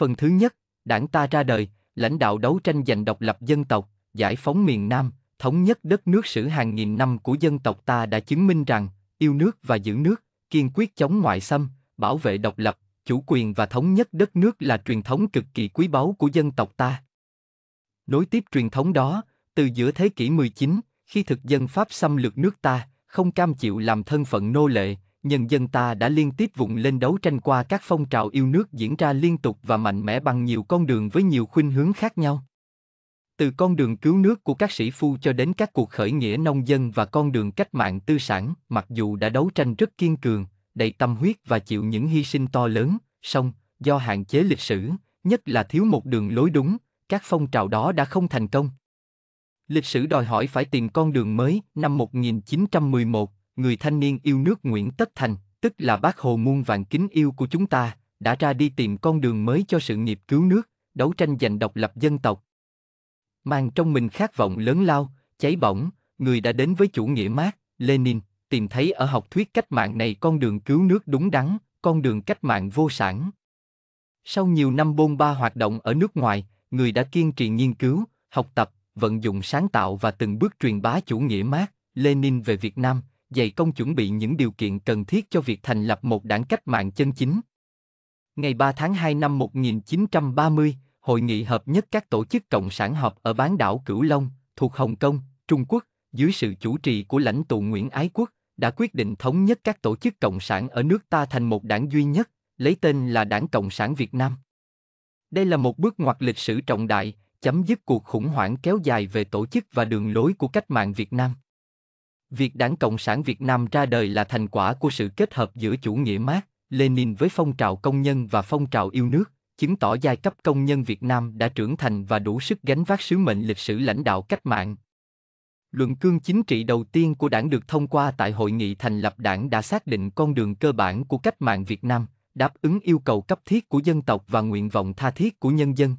Phần thứ nhất, đảng ta ra đời, lãnh đạo đấu tranh giành độc lập dân tộc, giải phóng miền Nam, thống nhất đất nước sử hàng nghìn năm của dân tộc ta đã chứng minh rằng, yêu nước và giữ nước, kiên quyết chống ngoại xâm, bảo vệ độc lập, chủ quyền và thống nhất đất nước là truyền thống cực kỳ quý báu của dân tộc ta. Nối tiếp truyền thống đó, từ giữa thế kỷ 19, khi thực dân Pháp xâm lược nước ta, không cam chịu làm thân phận nô lệ, nhân dân ta đã liên tiếp vụng lên đấu tranh qua các phong trào yêu nước diễn ra liên tục và mạnh mẽ bằng nhiều con đường với nhiều khuynh hướng khác nhau. Từ con đường cứu nước của các sĩ phu cho đến các cuộc khởi nghĩa nông dân và con đường cách mạng tư sản, mặc dù đã đấu tranh rất kiên cường, đầy tâm huyết và chịu những hy sinh to lớn, song, do hạn chế lịch sử, nhất là thiếu một đường lối đúng, các phong trào đó đã không thành công lịch sử đòi hỏi phải tìm con đường mới. Năm 1911, người thanh niên yêu nước Nguyễn Tất Thành, tức là bác Hồ muôn vàng kính yêu của chúng ta, đã ra đi tìm con đường mới cho sự nghiệp cứu nước, đấu tranh giành độc lập dân tộc. Mang trong mình khát vọng lớn lao, cháy bỏng, người đã đến với chủ nghĩa Marx, Lenin, tìm thấy ở học thuyết cách mạng này con đường cứu nước đúng đắn, con đường cách mạng vô sản. Sau nhiều năm bôn ba hoạt động ở nước ngoài, người đã kiên trì nghiên cứu, học tập, vận dụng sáng tạo và từng bước truyền bá chủ nghĩa Marx, Lenin về Việt Nam, dạy công chuẩn bị những điều kiện cần thiết cho việc thành lập một đảng cách mạng chân chính. Ngày 3 tháng 2 năm 1930, Hội nghị hợp nhất các tổ chức cộng sản họp ở bán đảo Cửu Long, thuộc Hồng Kông, Trung Quốc, dưới sự chủ trì của lãnh tụ Nguyễn Ái Quốc, đã quyết định thống nhất các tổ chức cộng sản ở nước ta thành một đảng duy nhất, lấy tên là Đảng Cộng sản Việt Nam. Đây là một bước ngoặt lịch sử trọng đại, chấm dứt cuộc khủng hoảng kéo dài về tổ chức và đường lối của cách mạng Việt Nam. Việc Đảng Cộng sản Việt Nam ra đời là thành quả của sự kết hợp giữa chủ nghĩa Marx, Lenin với phong trào công nhân và phong trào yêu nước, chứng tỏ giai cấp công nhân Việt Nam đã trưởng thành và đủ sức gánh vác sứ mệnh lịch sử lãnh đạo cách mạng. Luận cương chính trị đầu tiên của đảng được thông qua tại hội nghị thành lập đảng đã xác định con đường cơ bản của cách mạng Việt Nam, đáp ứng yêu cầu cấp thiết của dân tộc và nguyện vọng tha thiết của nhân dân.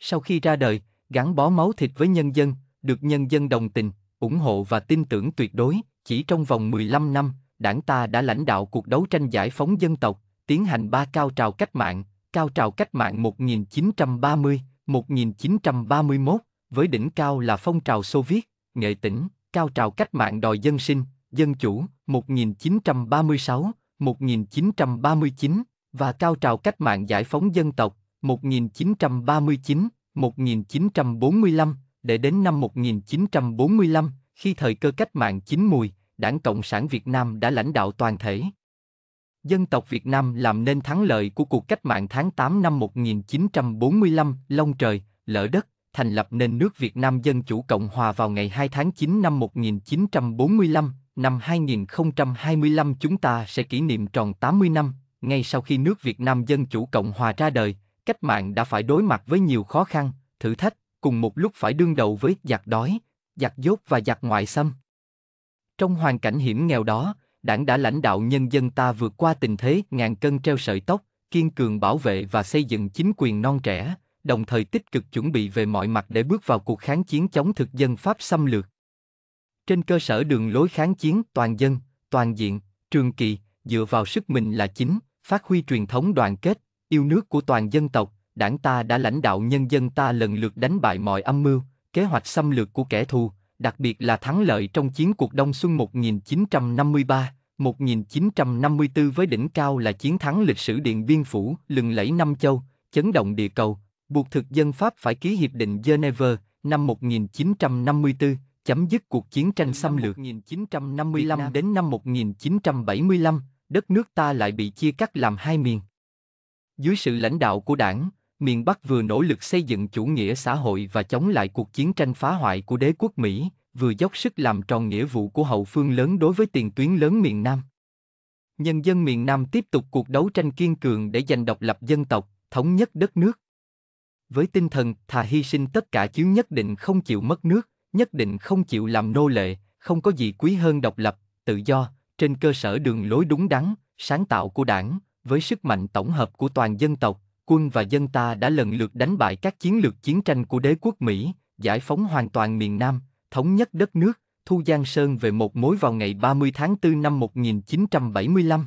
Sau khi ra đời, gắn bó máu thịt với nhân dân, được nhân dân đồng tình, ủng hộ và tin tưởng tuyệt đối, chỉ trong vòng 15 năm, đảng ta đã lãnh đạo cuộc đấu tranh giải phóng dân tộc, tiến hành ba cao trào cách mạng, cao trào cách mạng 1930, 1931, với đỉnh cao là phong trào Xô Viết, Nghệ tỉnh, cao trào cách mạng đòi dân sinh, dân chủ 1936, 1939 và cao trào cách mạng giải phóng dân tộc 1939, 1945 để đến năm 1945, khi thời cơ cách mạng chín mùi, Đảng Cộng sản Việt Nam đã lãnh đạo toàn thể. Dân tộc Việt Nam làm nên thắng lợi của cuộc cách mạng tháng 8 năm 1945, Long trời, lỡ đất, thành lập nên nước Việt Nam Dân Chủ Cộng Hòa vào ngày 2 tháng 9 năm 1945, năm 2025 chúng ta sẽ kỷ niệm tròn 80 năm, ngay sau khi nước Việt Nam Dân Chủ Cộng Hòa ra đời, cách mạng đã phải đối mặt với nhiều khó khăn, thử thách, cùng một lúc phải đương đầu với giặc đói, giặc dốt và giặc ngoại xâm. Trong hoàn cảnh hiểm nghèo đó, đảng đã lãnh đạo nhân dân ta vượt qua tình thế ngàn cân treo sợi tóc, kiên cường bảo vệ và xây dựng chính quyền non trẻ, đồng thời tích cực chuẩn bị về mọi mặt để bước vào cuộc kháng chiến chống thực dân Pháp xâm lược. Trên cơ sở đường lối kháng chiến toàn dân, toàn diện, trường kỳ, dựa vào sức mình là chính, phát huy truyền thống đoàn kết, yêu nước của toàn dân tộc, đảng ta đã lãnh đạo nhân dân ta lần lượt đánh bại mọi âm mưu, kế hoạch xâm lược của kẻ thù, đặc biệt là thắng lợi trong chiến cuộc Đông Xuân 1953, 1954 với đỉnh cao là chiến thắng lịch sử Điện Biên Phủ, lừng lẫy Nam Châu, chấn động địa cầu, buộc thực dân Pháp phải ký hiệp định Geneva năm 1954, chấm dứt cuộc chiến tranh xâm lược 1955 đến năm 1975, đất nước ta lại bị chia cắt làm hai miền. Dưới sự lãnh đạo của đảng, miền Bắc vừa nỗ lực xây dựng chủ nghĩa xã hội và chống lại cuộc chiến tranh phá hoại của đế quốc Mỹ, vừa dốc sức làm tròn nghĩa vụ của hậu phương lớn đối với tiền tuyến lớn miền Nam. Nhân dân miền Nam tiếp tục cuộc đấu tranh kiên cường để giành độc lập dân tộc, thống nhất đất nước. Với tinh thần thà hy sinh tất cả chứ nhất định không chịu mất nước, nhất định không chịu làm nô lệ, không có gì quý hơn độc lập, tự do, trên cơ sở đường lối đúng đắn, sáng tạo của đảng, với sức mạnh tổng hợp của toàn dân tộc, quân và dân ta đã lần lượt đánh bại các chiến lược chiến tranh của đế quốc Mỹ, giải phóng hoàn toàn miền Nam, thống nhất đất nước, thu Giang Sơn về một mối vào ngày 30 tháng 4 năm 1975.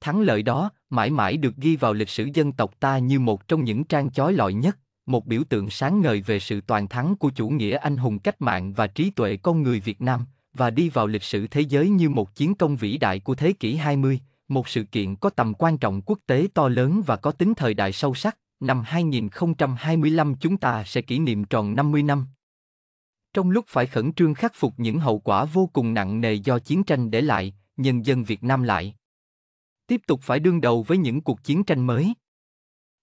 Thắng lợi đó mãi mãi được ghi vào lịch sử dân tộc ta như một trong những trang chói lọi nhất, một biểu tượng sáng ngời về sự toàn thắng của chủ nghĩa anh hùng cách mạng và trí tuệ con người Việt Nam, và đi vào lịch sử thế giới như một chiến công vĩ đại của thế kỷ 20, một sự kiện có tầm quan trọng quốc tế to lớn và có tính thời đại sâu sắc, năm 2025 chúng ta sẽ kỷ niệm tròn 50 năm. Trong lúc phải khẩn trương khắc phục những hậu quả vô cùng nặng nề do chiến tranh để lại, nhân dân Việt Nam lại tiếp tục phải đương đầu với những cuộc chiến tranh mới.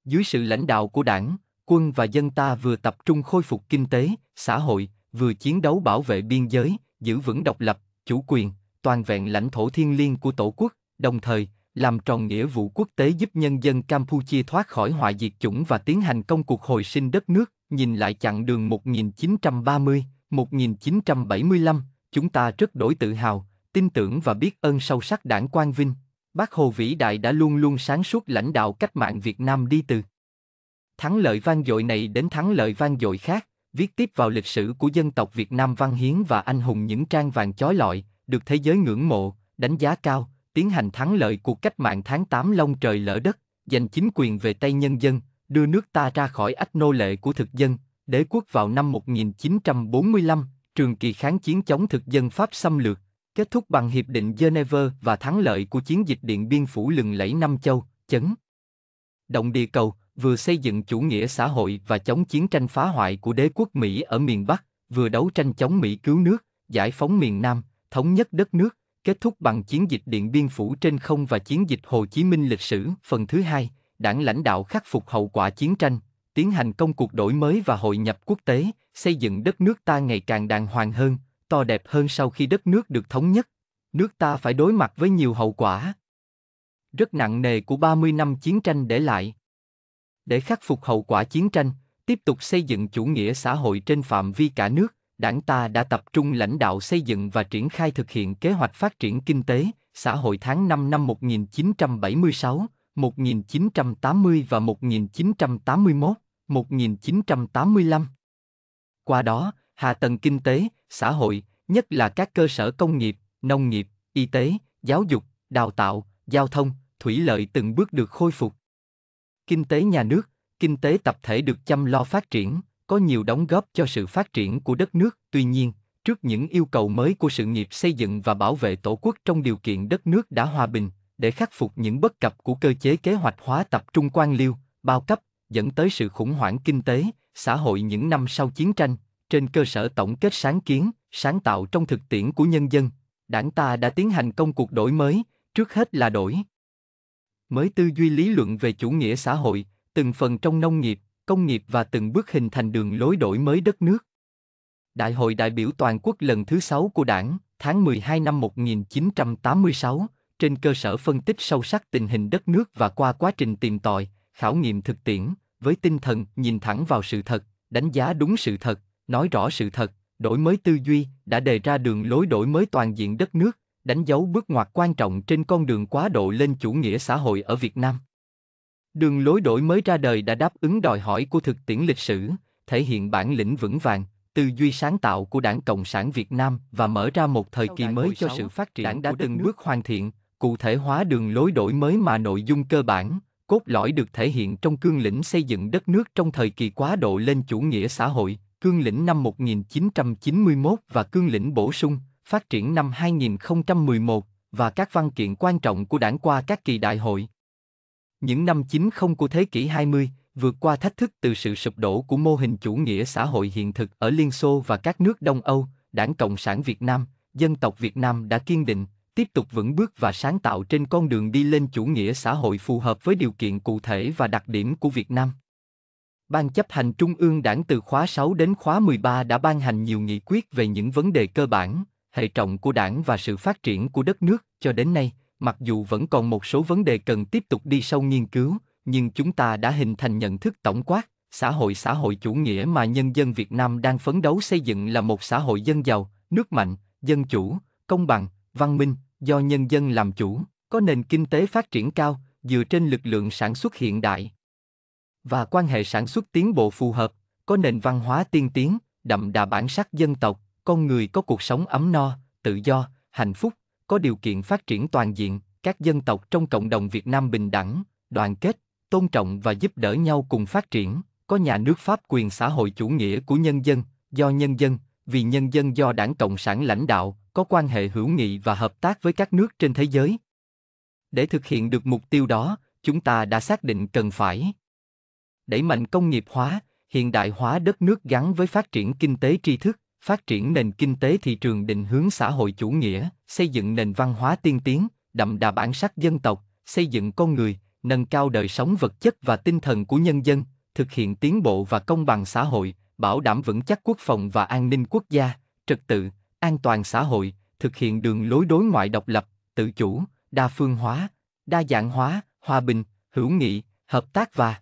Dưới sự lãnh đạo của Đảng, quân và dân ta vừa tập trung khôi phục kinh tế, xã hội, vừa chiến đấu bảo vệ biên giới, giữ vững độc lập, chủ quyền, toàn vẹn lãnh thổ thiêng liêng của Tổ quốc, đồng thời làm tròn nghĩa vụ quốc tế giúp nhân dân Campuchia thoát khỏi họa diệt chủng và tiến hành công cuộc hồi sinh đất nước, nhìn lại chặng đường 1930, 1975, chúng ta rất đổi tự hào, tin tưởng và biết ơn sâu sắc đảng Quang Vinh. Bác Hồ vĩ đại đã luôn luôn sáng suốt lãnh đạo cách mạng Việt Nam đi từ thắng lợi vang dội này đến thắng lợi vang dội khác, viết tiếp vào lịch sử của dân tộc Việt Nam văn hiến và anh hùng những trang vàng chói lọi, được thế giới ngưỡng mộ, đánh giá cao, tiến hành thắng lợi cuộc cách mạng tháng 8 long trời lỡ đất, giành chính quyền về tay nhân dân, đưa nước ta ra khỏi ách nô lệ của thực dân, đế quốc vào năm 1945, trường kỳ kháng chiến chống thực dân Pháp xâm lược, kết thúc bằng Hiệp định Geneva và thắng lợi của chiến dịch Điện Biên Phủ lừng lẫy Nam Châu, chấn. Động địa cầu, vừa xây dựng chủ nghĩa xã hội và chống chiến tranh phá hoại của đế quốc Mỹ ở miền Bắc, vừa đấu tranh chống Mỹ cứu nước, giải phóng miền Nam, thống nhất đất nước, kết thúc bằng chiến dịch Điện Biên Phủ trên không và chiến dịch Hồ Chí Minh lịch sử. Phần thứ hai, đảng lãnh đạo khắc phục hậu quả chiến tranh, tiến hành công cuộc đổi mới và hội nhập quốc tế, xây dựng đất nước ta ngày càng đàng hoàng hơn, to đẹp hơn sau khi đất nước được thống nhất. Nước ta phải đối mặt với nhiều hậu quả rất nặng nề của 30 năm chiến tranh để lại. Để khắc phục hậu quả chiến tranh, tiếp tục xây dựng chủ nghĩa xã hội trên phạm vi cả nước, đảng ta đã tập trung lãnh đạo xây dựng và triển khai thực hiện kế hoạch phát triển kinh tế, xã hội tháng 5 năm 1976, 1980 và 1981, 1985. Qua đó, hạ tầng kinh tế, xã hội, nhất là các cơ sở công nghiệp, nông nghiệp, y tế, giáo dục, đào tạo, giao thông, thủy lợi từng bước được khôi phục. Kinh tế nhà nước, kinh tế tập thể được chăm lo phát triển, có nhiều đóng góp cho sự phát triển của đất nước. Tuy nhiên, trước những yêu cầu mới của sự nghiệp xây dựng và bảo vệ tổ quốc trong điều kiện đất nước đã hòa bình, để khắc phục những bất cập của cơ chế kế hoạch hóa tập trung quan liêu, bao cấp, dẫn tới sự khủng hoảng kinh tế, xã hội những năm sau chiến tranh, trên cơ sở tổng kết sáng kiến, sáng tạo trong thực tiễn của nhân dân, đảng ta đã tiến hành công cuộc đổi mới, trước hết là đổi mới tư duy lý luận về chủ nghĩa xã hội, từng phần trong nông nghiệp, công nghiệp và từng bước hình thành đường lối đổi mới đất nước. Đại hội đại biểu toàn quốc lần thứ 6 của đảng, tháng 12 năm 1986, trên cơ sở phân tích sâu sắc tình hình đất nước và qua quá trình tìm tòi, khảo nghiệm thực tiễn, với tinh thần nhìn thẳng vào sự thật, đánh giá đúng sự thật, nói rõ sự thật, đổi mới tư duy đã đề ra đường lối đổi mới toàn diện đất nước, đánh dấu bước ngoặt quan trọng trên con đường quá độ lên chủ nghĩa xã hội ở Việt Nam. Đường lối đổi mới ra đời đã đáp ứng đòi hỏi của thực tiễn lịch sử, thể hiện bản lĩnh vững vàng, tư duy sáng tạo của Đảng Cộng sản Việt Nam và mở ra một thời kỳ mới cho sự phát triển Đảng đã từng bước hoàn thiện, cụ thể hóa đường lối đổi mới mà nội dung cơ bản, cốt lõi được thể hiện trong cương lĩnh xây dựng đất nước trong thời kỳ quá độ lên chủ nghĩa xã hội, cương lĩnh năm 1991 và cương lĩnh bổ sung, phát triển năm 2011 và các văn kiện quan trọng của đảng qua các kỳ đại hội, những năm 90 của thế kỷ 20, vượt qua thách thức từ sự sụp đổ của mô hình chủ nghĩa xã hội hiện thực ở Liên Xô và các nước Đông Âu, Đảng Cộng sản Việt Nam, dân tộc Việt Nam đã kiên định, tiếp tục vững bước và sáng tạo trên con đường đi lên chủ nghĩa xã hội phù hợp với điều kiện cụ thể và đặc điểm của Việt Nam. Ban chấp hành Trung ương Đảng từ khóa 6 đến khóa 13 đã ban hành nhiều nghị quyết về những vấn đề cơ bản, hệ trọng của Đảng và sự phát triển của đất nước cho đến nay, mặc dù vẫn còn một số vấn đề cần tiếp tục đi sâu nghiên cứu, nhưng chúng ta đã hình thành nhận thức tổng quát, xã hội xã hội chủ nghĩa mà nhân dân Việt Nam đang phấn đấu xây dựng là một xã hội dân giàu, nước mạnh, dân chủ, công bằng, văn minh, do nhân dân làm chủ, có nền kinh tế phát triển cao, dựa trên lực lượng sản xuất hiện đại và quan hệ sản xuất tiến bộ phù hợp, có nền văn hóa tiên tiến, đậm đà bản sắc dân tộc, con người có cuộc sống ấm no, tự do, hạnh phúc, có điều kiện phát triển toàn diện, các dân tộc trong cộng đồng Việt Nam bình đẳng, đoàn kết, tôn trọng và giúp đỡ nhau cùng phát triển, có nhà nước pháp quyền xã hội chủ nghĩa của nhân dân, do nhân dân, vì nhân dân do Đảng Cộng sản lãnh đạo, có quan hệ hữu nghị và hợp tác với các nước trên thế giới. Để thực hiện được mục tiêu đó, chúng ta đã xác định cần phải đẩy mạnh công nghiệp hóa, hiện đại hóa đất nước gắn với phát triển kinh tế tri thức, phát triển nền kinh tế thị trường định hướng xã hội chủ nghĩa, xây dựng nền văn hóa tiên tiến, đậm đà bản sắc dân tộc, xây dựng con người, nâng cao đời sống vật chất và tinh thần của nhân dân, thực hiện tiến bộ và công bằng xã hội, bảo đảm vững chắc quốc phòng và an ninh quốc gia, trật tự, an toàn xã hội, thực hiện đường lối đối ngoại độc lập, tự chủ, đa phương hóa, đa dạng hóa, hòa bình, hữu nghị, hợp tác và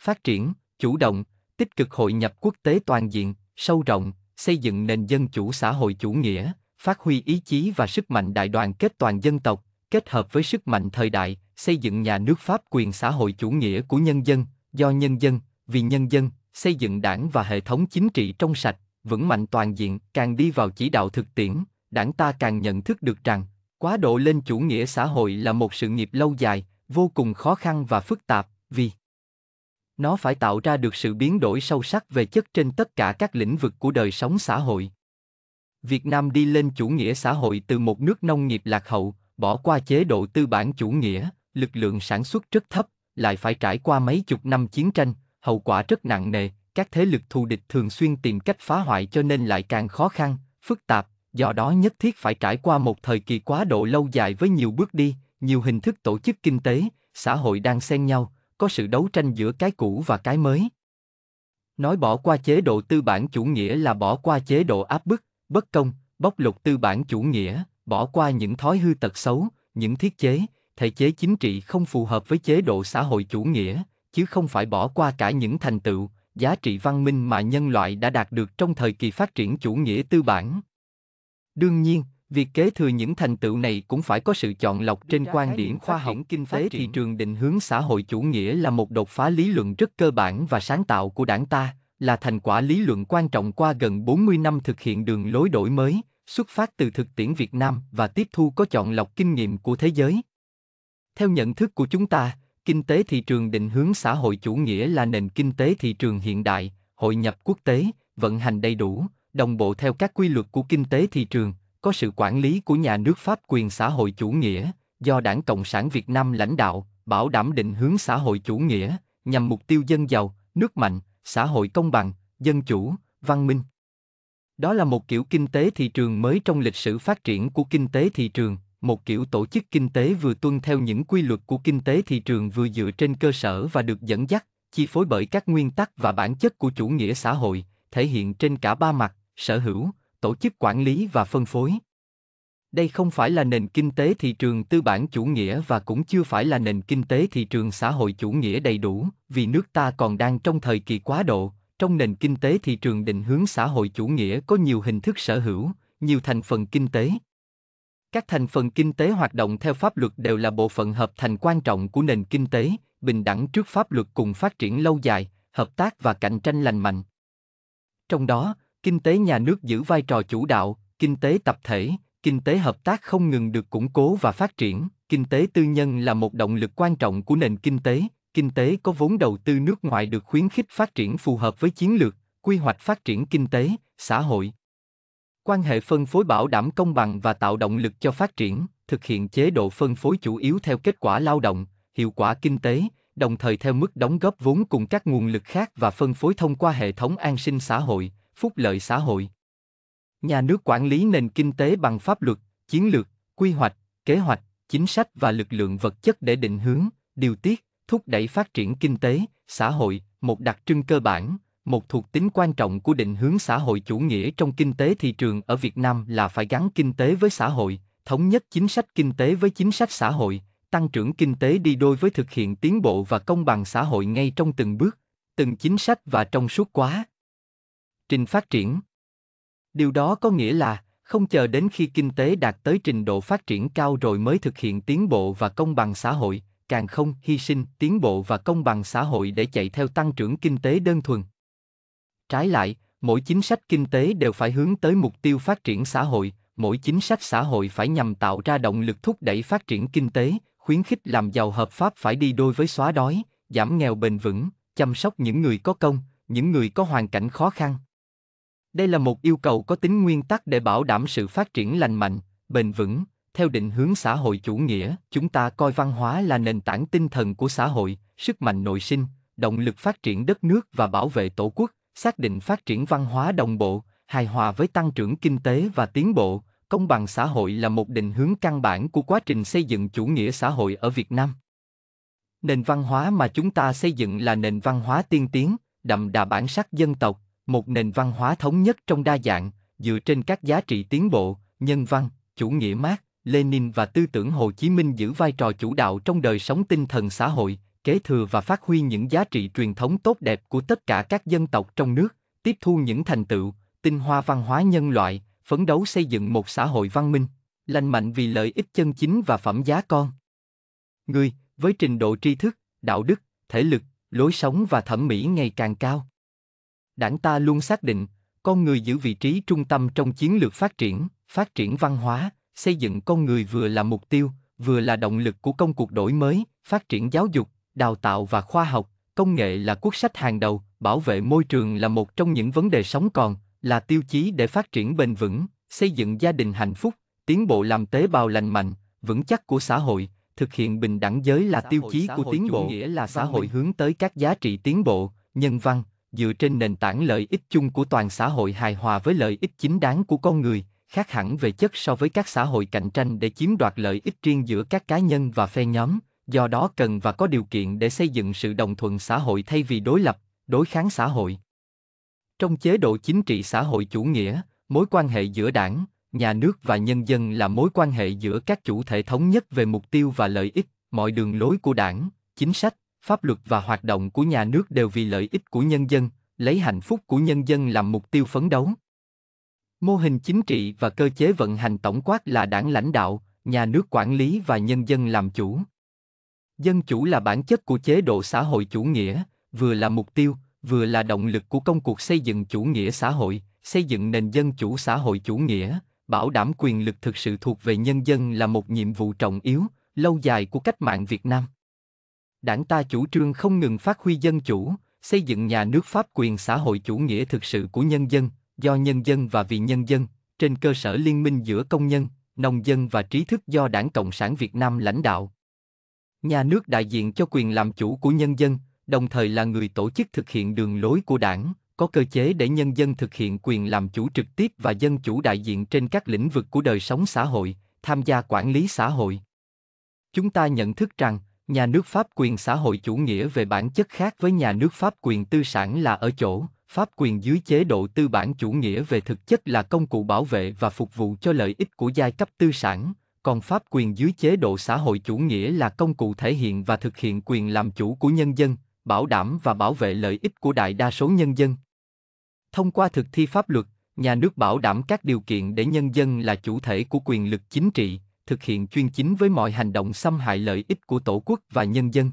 phát triển, chủ động, tích cực hội nhập quốc tế toàn diện, sâu rộng, xây dựng nền dân chủ xã hội chủ nghĩa, phát huy ý chí và sức mạnh đại đoàn kết toàn dân tộc, kết hợp với sức mạnh thời đại, xây dựng nhà nước pháp quyền xã hội chủ nghĩa của nhân dân, do nhân dân, vì nhân dân, xây dựng đảng và hệ thống chính trị trong sạch, vững mạnh toàn diện, càng đi vào chỉ đạo thực tiễn, đảng ta càng nhận thức được rằng, quá độ lên chủ nghĩa xã hội là một sự nghiệp lâu dài, vô cùng khó khăn và phức tạp, vì nó phải tạo ra được sự biến đổi sâu sắc về chất trên tất cả các lĩnh vực của đời sống xã hội việt nam đi lên chủ nghĩa xã hội từ một nước nông nghiệp lạc hậu bỏ qua chế độ tư bản chủ nghĩa lực lượng sản xuất rất thấp lại phải trải qua mấy chục năm chiến tranh hậu quả rất nặng nề các thế lực thù địch thường xuyên tìm cách phá hoại cho nên lại càng khó khăn phức tạp do đó nhất thiết phải trải qua một thời kỳ quá độ lâu dài với nhiều bước đi nhiều hình thức tổ chức kinh tế xã hội đang xen nhau có sự đấu tranh giữa cái cũ và cái mới. Nói bỏ qua chế độ tư bản chủ nghĩa là bỏ qua chế độ áp bức, bất công, bóc lột tư bản chủ nghĩa, bỏ qua những thói hư tật xấu, những thiết chế, thể chế chính trị không phù hợp với chế độ xã hội chủ nghĩa, chứ không phải bỏ qua cả những thành tựu, giá trị văn minh mà nhân loại đã đạt được trong thời kỳ phát triển chủ nghĩa tư bản. Đương nhiên, Việc kế thừa những thành tựu này cũng phải có sự chọn lọc trên quan điểm khoa học kinh tế thị trường định hướng xã hội chủ nghĩa là một đột phá lý luận rất cơ bản và sáng tạo của đảng ta, là thành quả lý luận quan trọng qua gần 40 năm thực hiện đường lối đổi mới, xuất phát từ thực tiễn Việt Nam và tiếp thu có chọn lọc kinh nghiệm của thế giới. Theo nhận thức của chúng ta, kinh tế thị trường định hướng xã hội chủ nghĩa là nền kinh tế thị trường hiện đại, hội nhập quốc tế, vận hành đầy đủ, đồng bộ theo các quy luật của kinh tế thị trường, có sự quản lý của nhà nước pháp quyền xã hội chủ nghĩa, do Đảng Cộng sản Việt Nam lãnh đạo, bảo đảm định hướng xã hội chủ nghĩa, nhằm mục tiêu dân giàu, nước mạnh, xã hội công bằng, dân chủ, văn minh. Đó là một kiểu kinh tế thị trường mới trong lịch sử phát triển của kinh tế thị trường, một kiểu tổ chức kinh tế vừa tuân theo những quy luật của kinh tế thị trường vừa dựa trên cơ sở và được dẫn dắt, chi phối bởi các nguyên tắc và bản chất của chủ nghĩa xã hội, thể hiện trên cả ba mặt, sở hữu, tổ chức quản lý và phân phối đây không phải là nền kinh tế thị trường tư bản chủ nghĩa và cũng chưa phải là nền kinh tế thị trường xã hội chủ nghĩa đầy đủ vì nước ta còn đang trong thời kỳ quá độ trong nền kinh tế thị trường định hướng xã hội chủ nghĩa có nhiều hình thức sở hữu nhiều thành phần kinh tế các thành phần kinh tế hoạt động theo pháp luật đều là bộ phận hợp thành quan trọng của nền kinh tế bình đẳng trước pháp luật cùng phát triển lâu dài hợp tác và cạnh tranh lành mạnh trong đó kinh tế nhà nước giữ vai trò chủ đạo kinh tế tập thể kinh tế hợp tác không ngừng được củng cố và phát triển kinh tế tư nhân là một động lực quan trọng của nền kinh tế kinh tế có vốn đầu tư nước ngoài được khuyến khích phát triển phù hợp với chiến lược quy hoạch phát triển kinh tế xã hội quan hệ phân phối bảo đảm công bằng và tạo động lực cho phát triển thực hiện chế độ phân phối chủ yếu theo kết quả lao động hiệu quả kinh tế đồng thời theo mức đóng góp vốn cùng các nguồn lực khác và phân phối thông qua hệ thống an sinh xã hội phúc lợi xã hội. Nhà nước quản lý nền kinh tế bằng pháp luật, chiến lược, quy hoạch, kế hoạch, chính sách và lực lượng vật chất để định hướng, điều tiết, thúc đẩy phát triển kinh tế, xã hội, một đặc trưng cơ bản, một thuộc tính quan trọng của định hướng xã hội chủ nghĩa trong kinh tế thị trường ở Việt Nam là phải gắn kinh tế với xã hội, thống nhất chính sách kinh tế với chính sách xã hội, tăng trưởng kinh tế đi đôi với thực hiện tiến bộ và công bằng xã hội ngay trong từng bước, từng chính sách và trong suốt quá trình phát triển. Điều đó có nghĩa là không chờ đến khi kinh tế đạt tới trình độ phát triển cao rồi mới thực hiện tiến bộ và công bằng xã hội, càng không hy sinh tiến bộ và công bằng xã hội để chạy theo tăng trưởng kinh tế đơn thuần. Trái lại, mỗi chính sách kinh tế đều phải hướng tới mục tiêu phát triển xã hội, mỗi chính sách xã hội phải nhằm tạo ra động lực thúc đẩy phát triển kinh tế, khuyến khích làm giàu hợp pháp phải đi đôi với xóa đói, giảm nghèo bền vững, chăm sóc những người có công, những người có hoàn cảnh khó khăn. Đây là một yêu cầu có tính nguyên tắc để bảo đảm sự phát triển lành mạnh, bền vững. Theo định hướng xã hội chủ nghĩa, chúng ta coi văn hóa là nền tảng tinh thần của xã hội, sức mạnh nội sinh, động lực phát triển đất nước và bảo vệ tổ quốc, xác định phát triển văn hóa đồng bộ, hài hòa với tăng trưởng kinh tế và tiến bộ, công bằng xã hội là một định hướng căn bản của quá trình xây dựng chủ nghĩa xã hội ở Việt Nam. Nền văn hóa mà chúng ta xây dựng là nền văn hóa tiên tiến, đậm đà bản sắc dân tộc, một nền văn hóa thống nhất trong đa dạng, dựa trên các giá trị tiến bộ, nhân văn, chủ nghĩa Marx, Lenin và tư tưởng Hồ Chí Minh giữ vai trò chủ đạo trong đời sống tinh thần xã hội, kế thừa và phát huy những giá trị truyền thống tốt đẹp của tất cả các dân tộc trong nước, tiếp thu những thành tựu, tinh hoa văn hóa nhân loại, phấn đấu xây dựng một xã hội văn minh, lành mạnh vì lợi ích chân chính và phẩm giá con. Người, với trình độ tri thức, đạo đức, thể lực, lối sống và thẩm mỹ ngày càng cao đảng ta luôn xác định con người giữ vị trí trung tâm trong chiến lược phát triển phát triển văn hóa xây dựng con người vừa là mục tiêu vừa là động lực của công cuộc đổi mới phát triển giáo dục đào tạo và khoa học công nghệ là quốc sách hàng đầu bảo vệ môi trường là một trong những vấn đề sống còn là tiêu chí để phát triển bền vững xây dựng gia đình hạnh phúc tiến bộ làm tế bào lành mạnh vững chắc của xã hội thực hiện bình đẳng giới là xã tiêu chí của tiến bộ nghĩa là xã hội hướng tới các giá trị tiến bộ nhân văn dựa trên nền tảng lợi ích chung của toàn xã hội hài hòa với lợi ích chính đáng của con người khác hẳn về chất so với các xã hội cạnh tranh để chiếm đoạt lợi ích riêng giữa các cá nhân và phe nhóm do đó cần và có điều kiện để xây dựng sự đồng thuận xã hội thay vì đối lập đối kháng xã hội trong chế độ chính trị xã hội chủ nghĩa mối quan hệ giữa đảng nhà nước và nhân dân là mối quan hệ giữa các chủ thể thống nhất về mục tiêu và lợi ích mọi đường lối của đảng chính sách pháp luật và hoạt động của nhà nước đều vì lợi ích của nhân dân lấy hạnh phúc của nhân dân làm mục tiêu phấn đấu mô hình chính trị và cơ chế vận hành tổng quát là đảng lãnh đạo nhà nước quản lý và nhân dân làm chủ dân chủ là bản chất của chế độ xã hội chủ nghĩa vừa là mục tiêu vừa là động lực của công cuộc xây dựng chủ nghĩa xã hội xây dựng nền dân chủ xã hội chủ nghĩa bảo đảm quyền lực thực sự thuộc về nhân dân là một nhiệm vụ trọng yếu lâu dài của cách mạng việt nam đảng ta chủ trương không ngừng phát huy dân chủ, xây dựng nhà nước pháp quyền xã hội chủ nghĩa thực sự của nhân dân, do nhân dân và vì nhân dân, trên cơ sở liên minh giữa công nhân, nông dân và trí thức do Đảng Cộng sản Việt Nam lãnh đạo. Nhà nước đại diện cho quyền làm chủ của nhân dân, đồng thời là người tổ chức thực hiện đường lối của Đảng, có cơ chế để nhân dân thực hiện quyền làm chủ trực tiếp và dân chủ đại diện trên các lĩnh vực của đời sống xã hội, tham gia quản lý xã hội. Chúng ta nhận thức rằng nhà nước pháp quyền xã hội chủ nghĩa về bản chất khác với nhà nước pháp quyền tư sản là ở chỗ pháp quyền dưới chế độ tư bản chủ nghĩa về thực chất là công cụ bảo vệ và phục vụ cho lợi ích của giai cấp tư sản còn pháp quyền dưới chế độ xã hội chủ nghĩa là công cụ thể hiện và thực hiện quyền làm chủ của nhân dân bảo đảm và bảo vệ lợi ích của đại đa số nhân dân thông qua thực thi pháp luật nhà nước bảo đảm các điều kiện để nhân dân là chủ thể của quyền lực chính trị thực hiện chuyên chính với mọi hành động xâm hại lợi ích của tổ quốc và nhân dân.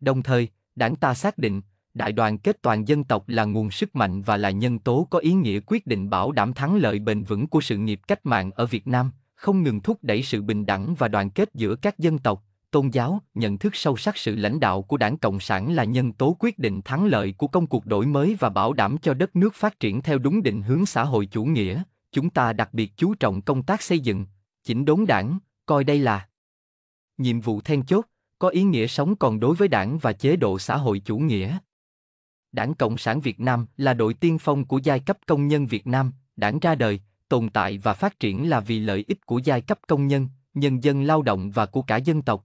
Đồng thời, đảng ta xác định, đại đoàn kết toàn dân tộc là nguồn sức mạnh và là nhân tố có ý nghĩa quyết định bảo đảm thắng lợi bền vững của sự nghiệp cách mạng ở Việt Nam, không ngừng thúc đẩy sự bình đẳng và đoàn kết giữa các dân tộc, tôn giáo, nhận thức sâu sắc sự lãnh đạo của Đảng Cộng sản là nhân tố quyết định thắng lợi của công cuộc đổi mới và bảo đảm cho đất nước phát triển theo đúng định hướng xã hội chủ nghĩa. Chúng ta đặc biệt chú trọng công tác xây dựng, chỉnh đốn đảng, coi đây là nhiệm vụ then chốt, có ý nghĩa sống còn đối với đảng và chế độ xã hội chủ nghĩa. Đảng Cộng sản Việt Nam là đội tiên phong của giai cấp công nhân Việt Nam, đảng ra đời, tồn tại và phát triển là vì lợi ích của giai cấp công nhân, nhân dân lao động và của cả dân tộc.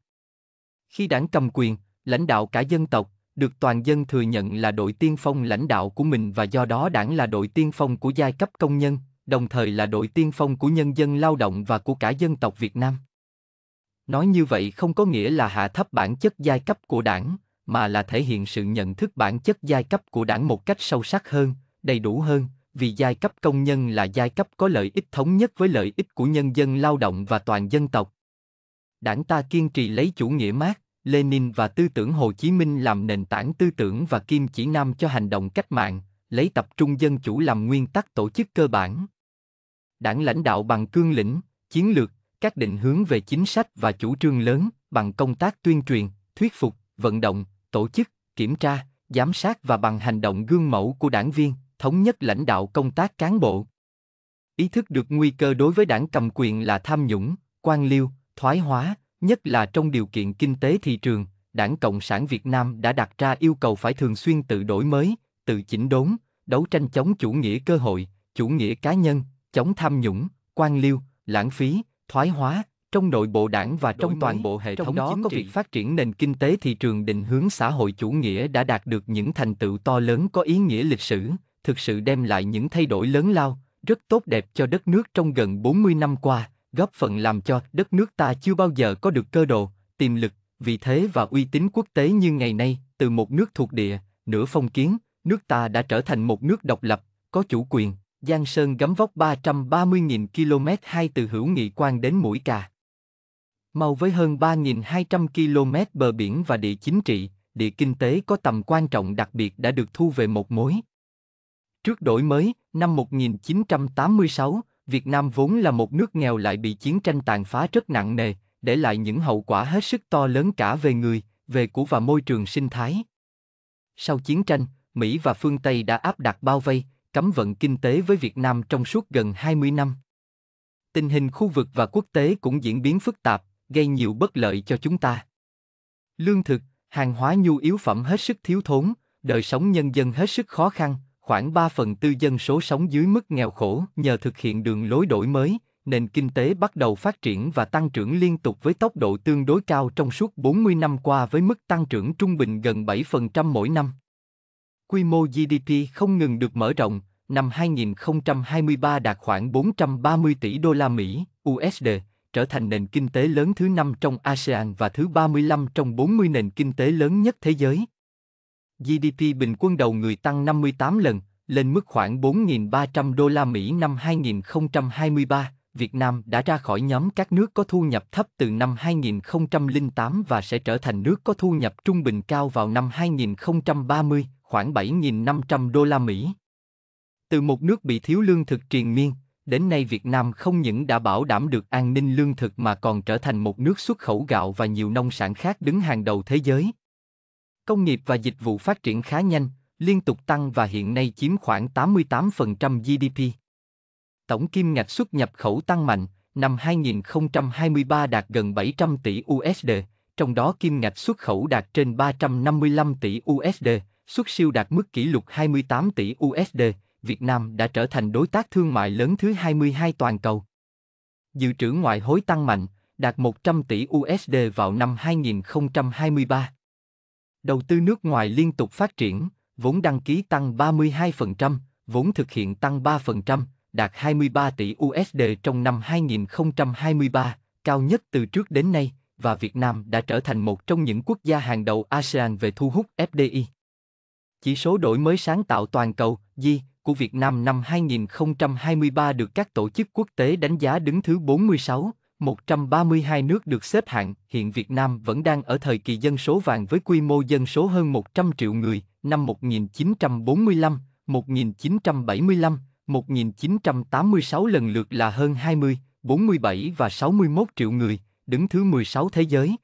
Khi đảng cầm quyền, lãnh đạo cả dân tộc, được toàn dân thừa nhận là đội tiên phong lãnh đạo của mình và do đó đảng là đội tiên phong của giai cấp công nhân, đồng thời là đội tiên phong của nhân dân lao động và của cả dân tộc Việt Nam. Nói như vậy không có nghĩa là hạ thấp bản chất giai cấp của đảng, mà là thể hiện sự nhận thức bản chất giai cấp của đảng một cách sâu sắc hơn, đầy đủ hơn, vì giai cấp công nhân là giai cấp có lợi ích thống nhất với lợi ích của nhân dân lao động và toàn dân tộc. Đảng ta kiên trì lấy chủ nghĩa mát, Lenin và tư tưởng Hồ Chí Minh làm nền tảng tư tưởng và kim chỉ nam cho hành động cách mạng, lấy tập trung dân chủ làm nguyên tắc tổ chức cơ bản đảng lãnh đạo bằng cương lĩnh, chiến lược, các định hướng về chính sách và chủ trương lớn, bằng công tác tuyên truyền, thuyết phục, vận động, tổ chức, kiểm tra, giám sát và bằng hành động gương mẫu của đảng viên, thống nhất lãnh đạo công tác cán bộ. Ý thức được nguy cơ đối với đảng cầm quyền là tham nhũng, quan liêu, thoái hóa, nhất là trong điều kiện kinh tế thị trường, Đảng Cộng sản Việt Nam đã đặt ra yêu cầu phải thường xuyên tự đổi mới, tự chỉnh đốn, đấu tranh chống chủ nghĩa cơ hội, chủ nghĩa cá nhân, chống tham nhũng, quan liêu, lãng phí, thoái hóa, trong nội bộ đảng và trong mới, toàn bộ hệ thống đó có trị. việc phát triển nền kinh tế thị trường định hướng xã hội chủ nghĩa đã đạt được những thành tựu to lớn có ý nghĩa lịch sử, thực sự đem lại những thay đổi lớn lao, rất tốt đẹp cho đất nước trong gần 40 năm qua, góp phần làm cho đất nước ta chưa bao giờ có được cơ đồ, tiềm lực, vị thế và uy tín quốc tế như ngày nay, từ một nước thuộc địa, nửa phong kiến, nước ta đã trở thành một nước độc lập, có chủ quyền, Giang Sơn gấm vóc 330.000 km hai từ hữu nghị quan đến mũi cà. màu với hơn 3.200 km bờ biển và địa chính trị, địa kinh tế có tầm quan trọng đặc biệt đã được thu về một mối. Trước đổi mới, năm 1986, Việt Nam vốn là một nước nghèo lại bị chiến tranh tàn phá rất nặng nề, để lại những hậu quả hết sức to lớn cả về người, về của và môi trường sinh thái. Sau chiến tranh, Mỹ và phương Tây đã áp đặt bao vây, cấm vận kinh tế với Việt Nam trong suốt gần 20 năm. Tình hình khu vực và quốc tế cũng diễn biến phức tạp, gây nhiều bất lợi cho chúng ta. Lương thực, hàng hóa nhu yếu phẩm hết sức thiếu thốn, đời sống nhân dân hết sức khó khăn, khoảng 3 phần tư dân số sống dưới mức nghèo khổ nhờ thực hiện đường lối đổi mới, nền kinh tế bắt đầu phát triển và tăng trưởng liên tục với tốc độ tương đối cao trong suốt 40 năm qua với mức tăng trưởng trung bình gần 7% mỗi năm. Quy mô GDP không ngừng được mở rộng, năm 2023 đạt khoảng 430 tỷ đô la Mỹ, USD, trở thành nền kinh tế lớn thứ 5 trong ASEAN và thứ 35 trong 40 nền kinh tế lớn nhất thế giới. GDP bình quân đầu người tăng 58 lần, lên mức khoảng 4.300 đô la Mỹ năm 2023. Việt Nam đã ra khỏi nhóm các nước có thu nhập thấp từ năm 2008 và sẽ trở thành nước có thu nhập trung bình cao vào năm 2030 khoảng 7.500 đô la Mỹ. Từ một nước bị thiếu lương thực triền miên, đến nay Việt Nam không những đã bảo đảm được an ninh lương thực mà còn trở thành một nước xuất khẩu gạo và nhiều nông sản khác đứng hàng đầu thế giới. Công nghiệp và dịch vụ phát triển khá nhanh, liên tục tăng và hiện nay chiếm khoảng 88% GDP. Tổng kim ngạch xuất nhập khẩu tăng mạnh, năm 2023 đạt gần 700 tỷ USD, trong đó kim ngạch xuất khẩu đạt trên 355 tỷ USD, xuất siêu đạt mức kỷ lục 28 tỷ USD, Việt Nam đã trở thành đối tác thương mại lớn thứ 22 toàn cầu. Dự trữ ngoại hối tăng mạnh, đạt 100 tỷ USD vào năm 2023. Đầu tư nước ngoài liên tục phát triển, vốn đăng ký tăng 32%, vốn thực hiện tăng 3%, đạt 23 tỷ USD trong năm 2023, cao nhất từ trước đến nay, và Việt Nam đã trở thành một trong những quốc gia hàng đầu ASEAN về thu hút FDI. Chỉ số đổi mới sáng tạo toàn cầu, GI, của Việt Nam năm 2023 được các tổ chức quốc tế đánh giá đứng thứ 46, 132 nước được xếp hạng, hiện Việt Nam vẫn đang ở thời kỳ dân số vàng với quy mô dân số hơn 100 triệu người, năm 1945, 1975, 1986 lần lượt là hơn 20, 47 và 61 triệu người, đứng thứ 16 thế giới,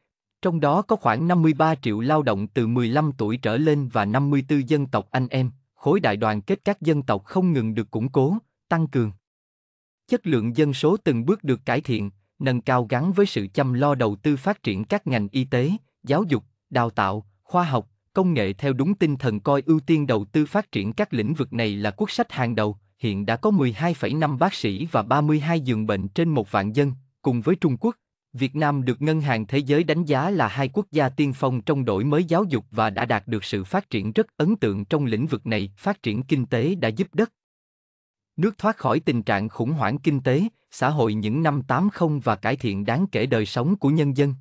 trong đó có khoảng 53 triệu lao động từ 15 tuổi trở lên và 54 dân tộc anh em, khối đại đoàn kết các dân tộc không ngừng được củng cố, tăng cường. Chất lượng dân số từng bước được cải thiện, nâng cao gắn với sự chăm lo đầu tư phát triển các ngành y tế, giáo dục, đào tạo, khoa học, công nghệ theo đúng tinh thần coi ưu tiên đầu tư phát triển các lĩnh vực này là quốc sách hàng đầu, hiện đã có 12,5 bác sĩ và 32 giường bệnh trên một vạn dân, cùng với Trung Quốc, Việt Nam được Ngân hàng Thế giới đánh giá là hai quốc gia tiên phong trong đổi mới giáo dục và đã đạt được sự phát triển rất ấn tượng trong lĩnh vực này. Phát triển kinh tế đã giúp đất nước thoát khỏi tình trạng khủng hoảng kinh tế, xã hội những năm 80 và cải thiện đáng kể đời sống của nhân dân.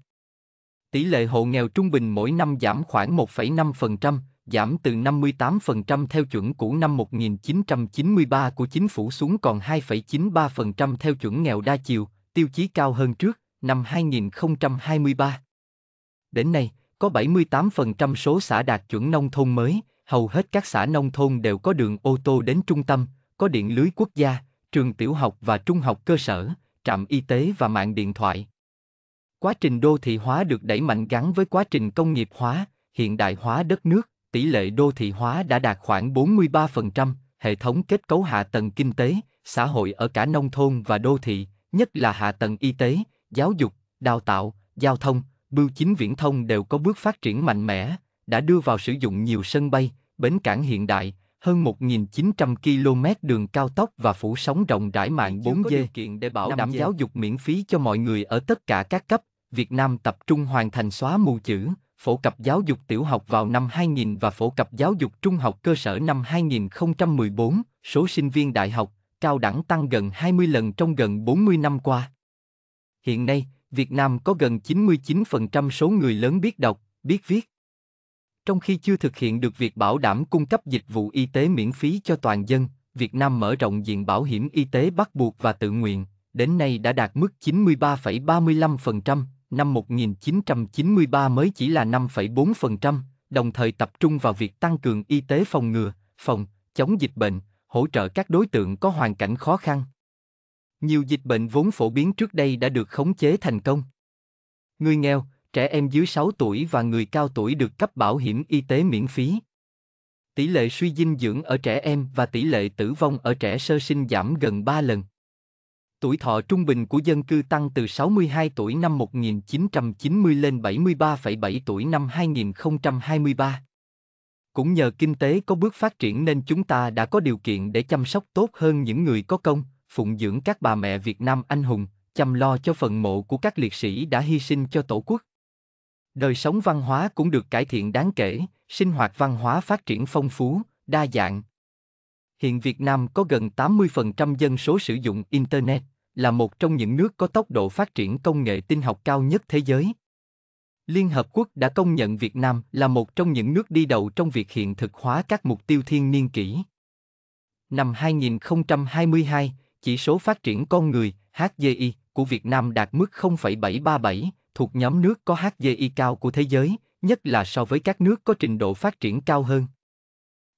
Tỷ lệ hộ nghèo trung bình mỗi năm giảm khoảng 1,5%, giảm từ 58% theo chuẩn cũ năm 1993 của chính phủ xuống còn 2,93% theo chuẩn nghèo đa chiều, tiêu chí cao hơn trước năm 2023. Đến nay, có 78% số xã đạt chuẩn nông thôn mới, hầu hết các xã nông thôn đều có đường ô tô đến trung tâm, có điện lưới quốc gia, trường tiểu học và trung học cơ sở, trạm y tế và mạng điện thoại. Quá trình đô thị hóa được đẩy mạnh gắn với quá trình công nghiệp hóa, hiện đại hóa đất nước, tỷ lệ đô thị hóa đã đạt khoảng 43%, hệ thống kết cấu hạ tầng kinh tế, xã hội ở cả nông thôn và đô thị, nhất là hạ tầng y tế, giáo dục, đào tạo, giao thông, bưu chính viễn thông đều có bước phát triển mạnh mẽ, đã đưa vào sử dụng nhiều sân bay, bến cảng hiện đại, hơn 1.900 km đường cao tốc và phủ sóng rộng rãi mạng 4G. Điều kiện để bảo đảm giáo dục miễn phí cho mọi người ở tất cả các cấp, Việt Nam tập trung hoàn thành xóa mù chữ, phổ cập giáo dục tiểu học vào năm 2000 và phổ cập giáo dục trung học cơ sở năm 2014, số sinh viên đại học, cao đẳng tăng gần 20 lần trong gần 40 năm qua. Hiện nay, Việt Nam có gần 99% số người lớn biết đọc, biết viết. Trong khi chưa thực hiện được việc bảo đảm cung cấp dịch vụ y tế miễn phí cho toàn dân, Việt Nam mở rộng diện bảo hiểm y tế bắt buộc và tự nguyện, đến nay đã đạt mức 93,35%, năm 1993 mới chỉ là 5,4%, đồng thời tập trung vào việc tăng cường y tế phòng ngừa, phòng, chống dịch bệnh, hỗ trợ các đối tượng có hoàn cảnh khó khăn. Nhiều dịch bệnh vốn phổ biến trước đây đã được khống chế thành công. Người nghèo, trẻ em dưới 6 tuổi và người cao tuổi được cấp bảo hiểm y tế miễn phí. Tỷ lệ suy dinh dưỡng ở trẻ em và tỷ lệ tử vong ở trẻ sơ sinh giảm gần 3 lần. Tuổi thọ trung bình của dân cư tăng từ 62 tuổi năm 1990 lên 73,7 tuổi năm 2023. Cũng nhờ kinh tế có bước phát triển nên chúng ta đã có điều kiện để chăm sóc tốt hơn những người có công, phụng dưỡng các bà mẹ Việt Nam anh hùng, chăm lo cho phần mộ của các liệt sĩ đã hy sinh cho tổ quốc. Đời sống văn hóa cũng được cải thiện đáng kể, sinh hoạt văn hóa phát triển phong phú, đa dạng. Hiện Việt Nam có gần 80% dân số sử dụng internet, là một trong những nước có tốc độ phát triển công nghệ tin học cao nhất thế giới. Liên Hợp Quốc đã công nhận Việt Nam là một trong những nước đi đầu trong việc hiện thực hóa các mục tiêu thiên niên kỷ. Năm 2022, chỉ số phát triển con người HDI của Việt Nam đạt mức 0,737, thuộc nhóm nước có HDI cao của thế giới, nhất là so với các nước có trình độ phát triển cao hơn.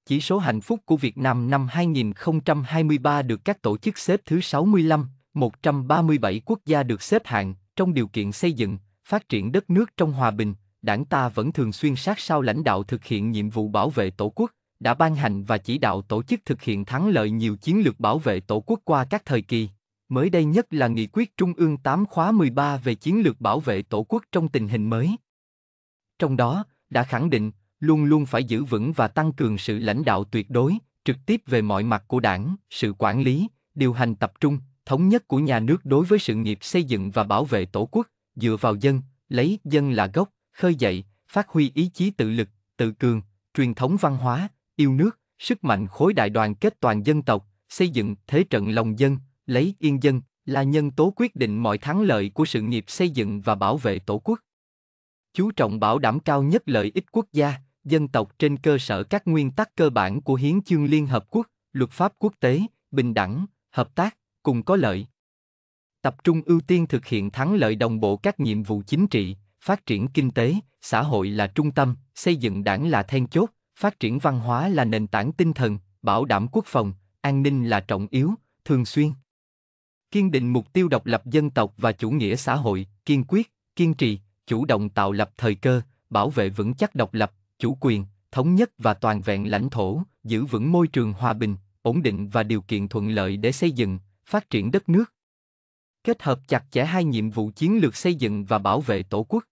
Chỉ số hạnh phúc của Việt Nam năm 2023 được các tổ chức xếp thứ 65, 137 quốc gia được xếp hạng trong điều kiện xây dựng, phát triển đất nước trong hòa bình, đảng ta vẫn thường xuyên sát sao lãnh đạo thực hiện nhiệm vụ bảo vệ tổ quốc, đã ban hành và chỉ đạo tổ chức thực hiện thắng lợi nhiều chiến lược bảo vệ tổ quốc qua các thời kỳ. Mới đây nhất là Nghị quyết Trung ương 8 khóa 13 về chiến lược bảo vệ tổ quốc trong tình hình mới. Trong đó, đã khẳng định, luôn luôn phải giữ vững và tăng cường sự lãnh đạo tuyệt đối, trực tiếp về mọi mặt của đảng, sự quản lý, điều hành tập trung, thống nhất của nhà nước đối với sự nghiệp xây dựng và bảo vệ tổ quốc, dựa vào dân, lấy dân là gốc, khơi dậy, phát huy ý chí tự lực, tự cường, truyền thống văn hóa, yêu nước, sức mạnh khối đại đoàn kết toàn dân tộc, xây dựng thế trận lòng dân, lấy yên dân là nhân tố quyết định mọi thắng lợi của sự nghiệp xây dựng và bảo vệ tổ quốc. Chú trọng bảo đảm cao nhất lợi ích quốc gia, dân tộc trên cơ sở các nguyên tắc cơ bản của hiến chương Liên hợp quốc, luật pháp quốc tế, bình đẳng, hợp tác, cùng có lợi. Tập trung ưu tiên thực hiện thắng lợi đồng bộ các nhiệm vụ chính trị, phát triển kinh tế, xã hội là trung tâm, xây dựng đảng là then chốt, phát triển văn hóa là nền tảng tinh thần bảo đảm quốc phòng an ninh là trọng yếu thường xuyên kiên định mục tiêu độc lập dân tộc và chủ nghĩa xã hội kiên quyết kiên trì chủ động tạo lập thời cơ bảo vệ vững chắc độc lập chủ quyền thống nhất và toàn vẹn lãnh thổ giữ vững môi trường hòa bình ổn định và điều kiện thuận lợi để xây dựng phát triển đất nước kết hợp chặt chẽ hai nhiệm vụ chiến lược xây dựng và bảo vệ tổ quốc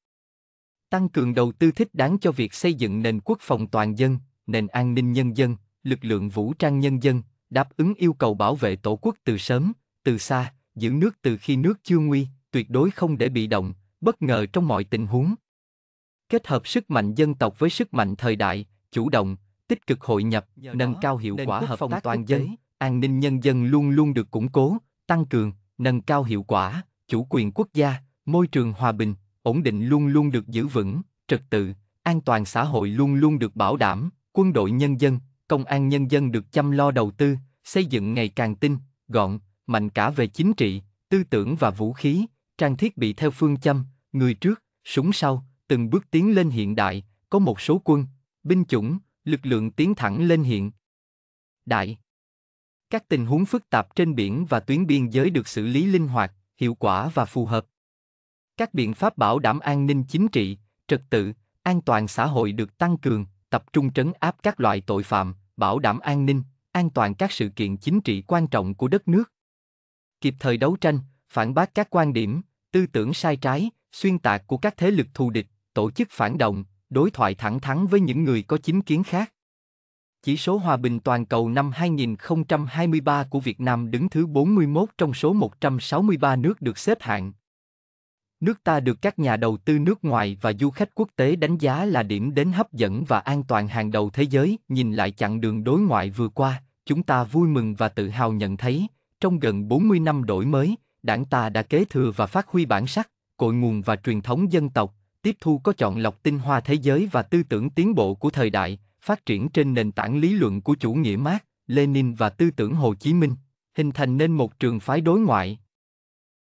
tăng cường đầu tư thích đáng cho việc xây dựng nền quốc phòng toàn dân, nền an ninh nhân dân, lực lượng vũ trang nhân dân, đáp ứng yêu cầu bảo vệ tổ quốc từ sớm, từ xa, giữ nước từ khi nước chưa nguy, tuyệt đối không để bị động, bất ngờ trong mọi tình huống. Kết hợp sức mạnh dân tộc với sức mạnh thời đại, chủ động, tích cực hội nhập, Nhờ nâng đó, cao hiệu quả hợp tác toàn dân, an ninh nhân dân luôn luôn được củng cố, tăng cường, nâng cao hiệu quả, chủ quyền quốc gia, môi trường hòa bình, ổn định luôn luôn được giữ vững, trật tự, an toàn xã hội luôn luôn được bảo đảm, quân đội nhân dân, công an nhân dân được chăm lo đầu tư, xây dựng ngày càng tinh, gọn, mạnh cả về chính trị, tư tưởng và vũ khí, trang thiết bị theo phương châm, người trước, súng sau, từng bước tiến lên hiện đại, có một số quân, binh chủng, lực lượng tiến thẳng lên hiện đại. Các tình huống phức tạp trên biển và tuyến biên giới được xử lý linh hoạt, hiệu quả và phù hợp. Các biện pháp bảo đảm an ninh chính trị, trật tự, an toàn xã hội được tăng cường, tập trung trấn áp các loại tội phạm, bảo đảm an ninh, an toàn các sự kiện chính trị quan trọng của đất nước. Kịp thời đấu tranh, phản bác các quan điểm, tư tưởng sai trái, xuyên tạc của các thế lực thù địch, tổ chức phản động, đối thoại thẳng thắn với những người có chính kiến khác. Chỉ số hòa bình toàn cầu năm 2023 của Việt Nam đứng thứ 41 trong số 163 nước được xếp hạng nước ta được các nhà đầu tư nước ngoài và du khách quốc tế đánh giá là điểm đến hấp dẫn và an toàn hàng đầu thế giới. Nhìn lại chặng đường đối ngoại vừa qua, chúng ta vui mừng và tự hào nhận thấy, trong gần 40 năm đổi mới, đảng ta đã kế thừa và phát huy bản sắc, cội nguồn và truyền thống dân tộc, tiếp thu có chọn lọc tinh hoa thế giới và tư tưởng tiến bộ của thời đại, phát triển trên nền tảng lý luận của chủ nghĩa Mác, Lenin và tư tưởng Hồ Chí Minh, hình thành nên một trường phái đối ngoại,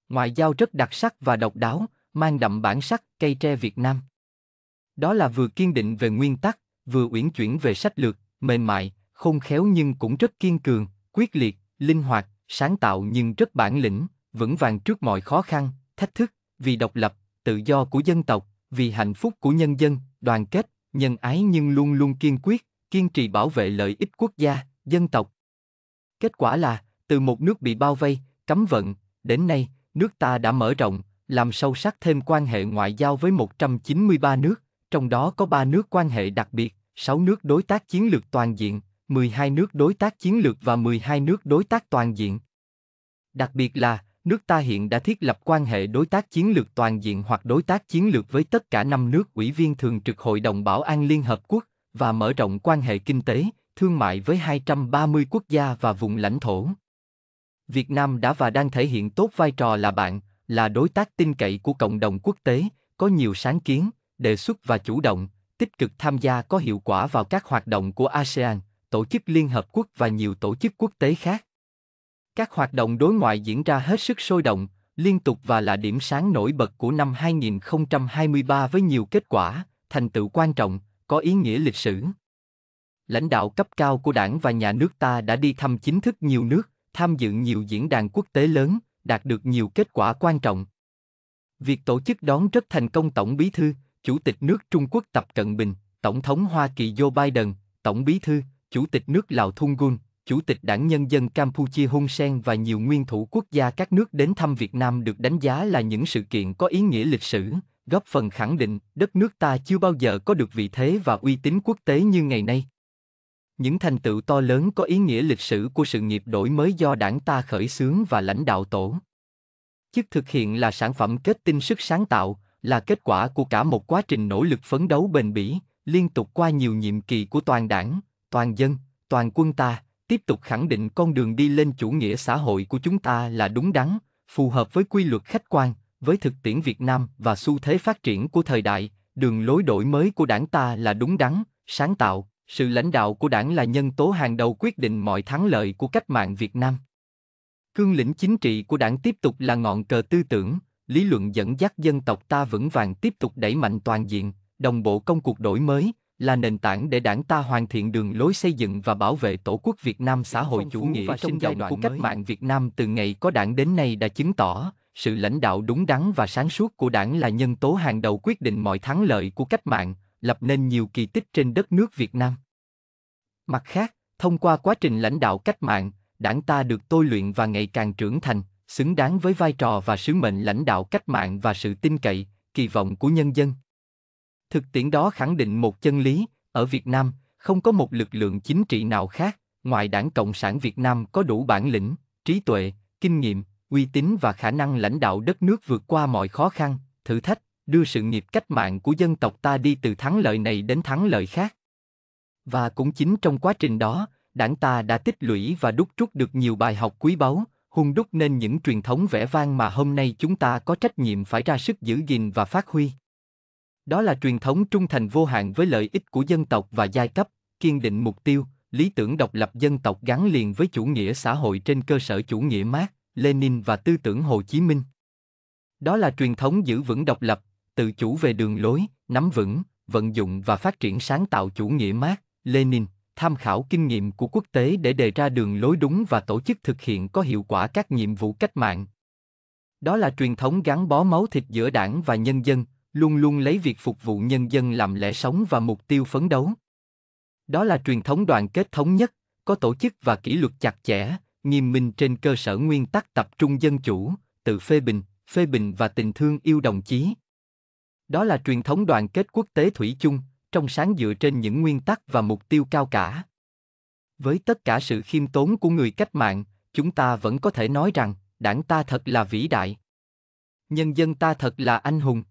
ngoại giao rất đặc sắc và độc đáo, mang đậm bản sắc cây tre Việt Nam. Đó là vừa kiên định về nguyên tắc, vừa uyển chuyển về sách lược, mềm mại, khôn khéo nhưng cũng rất kiên cường, quyết liệt, linh hoạt, sáng tạo nhưng rất bản lĩnh, vững vàng trước mọi khó khăn, thách thức, vì độc lập, tự do của dân tộc, vì hạnh phúc của nhân dân, đoàn kết, nhân ái nhưng luôn luôn kiên quyết, kiên trì bảo vệ lợi ích quốc gia, dân tộc. Kết quả là, từ một nước bị bao vây, cấm vận, đến nay, nước ta đã mở rộng, làm sâu sắc thêm quan hệ ngoại giao với 193 nước, trong đó có 3 nước quan hệ đặc biệt, 6 nước đối tác chiến lược toàn diện, 12 nước đối tác chiến lược và 12 nước đối tác toàn diện. Đặc biệt là, nước ta hiện đã thiết lập quan hệ đối tác chiến lược toàn diện hoặc đối tác chiến lược với tất cả 5 nước ủy viên thường trực Hội đồng Bảo an Liên Hợp Quốc và mở rộng quan hệ kinh tế, thương mại với 230 quốc gia và vùng lãnh thổ. Việt Nam đã và đang thể hiện tốt vai trò là bạn, là đối tác tin cậy của cộng đồng quốc tế, có nhiều sáng kiến, đề xuất và chủ động, tích cực tham gia có hiệu quả vào các hoạt động của ASEAN, tổ chức Liên Hợp Quốc và nhiều tổ chức quốc tế khác. Các hoạt động đối ngoại diễn ra hết sức sôi động, liên tục và là điểm sáng nổi bật của năm 2023 với nhiều kết quả, thành tựu quan trọng, có ý nghĩa lịch sử. Lãnh đạo cấp cao của đảng và nhà nước ta đã đi thăm chính thức nhiều nước, tham dự nhiều diễn đàn quốc tế lớn, đạt được nhiều kết quả quan trọng. Việc tổ chức đón rất thành công Tổng Bí thư, Chủ tịch nước Trung Quốc Tập Cận Bình, Tổng thống Hoa Kỳ Joe Biden, Tổng Bí thư, Chủ tịch nước Lào Thun Gun, Chủ tịch Đảng Nhân dân Campuchia Hun Sen và nhiều nguyên thủ quốc gia các nước đến thăm Việt Nam được đánh giá là những sự kiện có ý nghĩa lịch sử, góp phần khẳng định đất nước ta chưa bao giờ có được vị thế và uy tín quốc tế như ngày nay. Những thành tựu to lớn có ý nghĩa lịch sử của sự nghiệp đổi mới do đảng ta khởi xướng và lãnh đạo tổ. Chức thực hiện là sản phẩm kết tinh sức sáng tạo, là kết quả của cả một quá trình nỗ lực phấn đấu bền bỉ, liên tục qua nhiều nhiệm kỳ của toàn đảng, toàn dân, toàn quân ta, tiếp tục khẳng định con đường đi lên chủ nghĩa xã hội của chúng ta là đúng đắn, phù hợp với quy luật khách quan, với thực tiễn Việt Nam và xu thế phát triển của thời đại, đường lối đổi mới của đảng ta là đúng đắn, sáng tạo, sự lãnh đạo của đảng là nhân tố hàng đầu quyết định mọi thắng lợi của cách mạng Việt Nam. Cương lĩnh chính trị của đảng tiếp tục là ngọn cờ tư tưởng, lý luận dẫn dắt dân tộc ta vững vàng tiếp tục đẩy mạnh toàn diện, đồng bộ công cuộc đổi mới, là nền tảng để đảng ta hoàn thiện đường lối xây dựng và bảo vệ tổ quốc Việt Nam xã hội chủ nghĩa và trong giai đoạn của cách mới. mạng Việt Nam từ ngày có đảng đến nay đã chứng tỏ, sự lãnh đạo đúng đắn và sáng suốt của đảng là nhân tố hàng đầu quyết định mọi thắng lợi của cách mạng, lập nên nhiều kỳ tích trên đất nước Việt Nam. Mặt khác, thông qua quá trình lãnh đạo cách mạng, đảng ta được tôi luyện và ngày càng trưởng thành, xứng đáng với vai trò và sứ mệnh lãnh đạo cách mạng và sự tin cậy, kỳ vọng của nhân dân. Thực tiễn đó khẳng định một chân lý, ở Việt Nam, không có một lực lượng chính trị nào khác, ngoài đảng Cộng sản Việt Nam có đủ bản lĩnh, trí tuệ, kinh nghiệm, uy tín và khả năng lãnh đạo đất nước vượt qua mọi khó khăn, thử thách, đưa sự nghiệp cách mạng của dân tộc ta đi từ thắng lợi này đến thắng lợi khác. Và cũng chính trong quá trình đó, đảng ta đã tích lũy và đúc rút được nhiều bài học quý báu, hung đúc nên những truyền thống vẻ vang mà hôm nay chúng ta có trách nhiệm phải ra sức giữ gìn và phát huy. Đó là truyền thống trung thành vô hạn với lợi ích của dân tộc và giai cấp, kiên định mục tiêu, lý tưởng độc lập dân tộc gắn liền với chủ nghĩa xã hội trên cơ sở chủ nghĩa Mác, Lenin và tư tưởng Hồ Chí Minh. Đó là truyền thống giữ vững độc lập, tự chủ về đường lối, nắm vững, vận dụng và phát triển sáng tạo chủ nghĩa Mark, Lenin, tham khảo kinh nghiệm của quốc tế để đề ra đường lối đúng và tổ chức thực hiện có hiệu quả các nhiệm vụ cách mạng. Đó là truyền thống gắn bó máu thịt giữa đảng và nhân dân, luôn luôn lấy việc phục vụ nhân dân làm lẽ sống và mục tiêu phấn đấu. Đó là truyền thống đoàn kết thống nhất, có tổ chức và kỷ luật chặt chẽ, nghiêm minh trên cơ sở nguyên tắc tập trung dân chủ, tự phê bình, phê bình và tình thương yêu đồng chí. Đó là truyền thống đoàn kết quốc tế thủy chung, trong sáng dựa trên những nguyên tắc và mục tiêu cao cả. Với tất cả sự khiêm tốn của người cách mạng, chúng ta vẫn có thể nói rằng, đảng ta thật là vĩ đại. Nhân dân ta thật là anh hùng.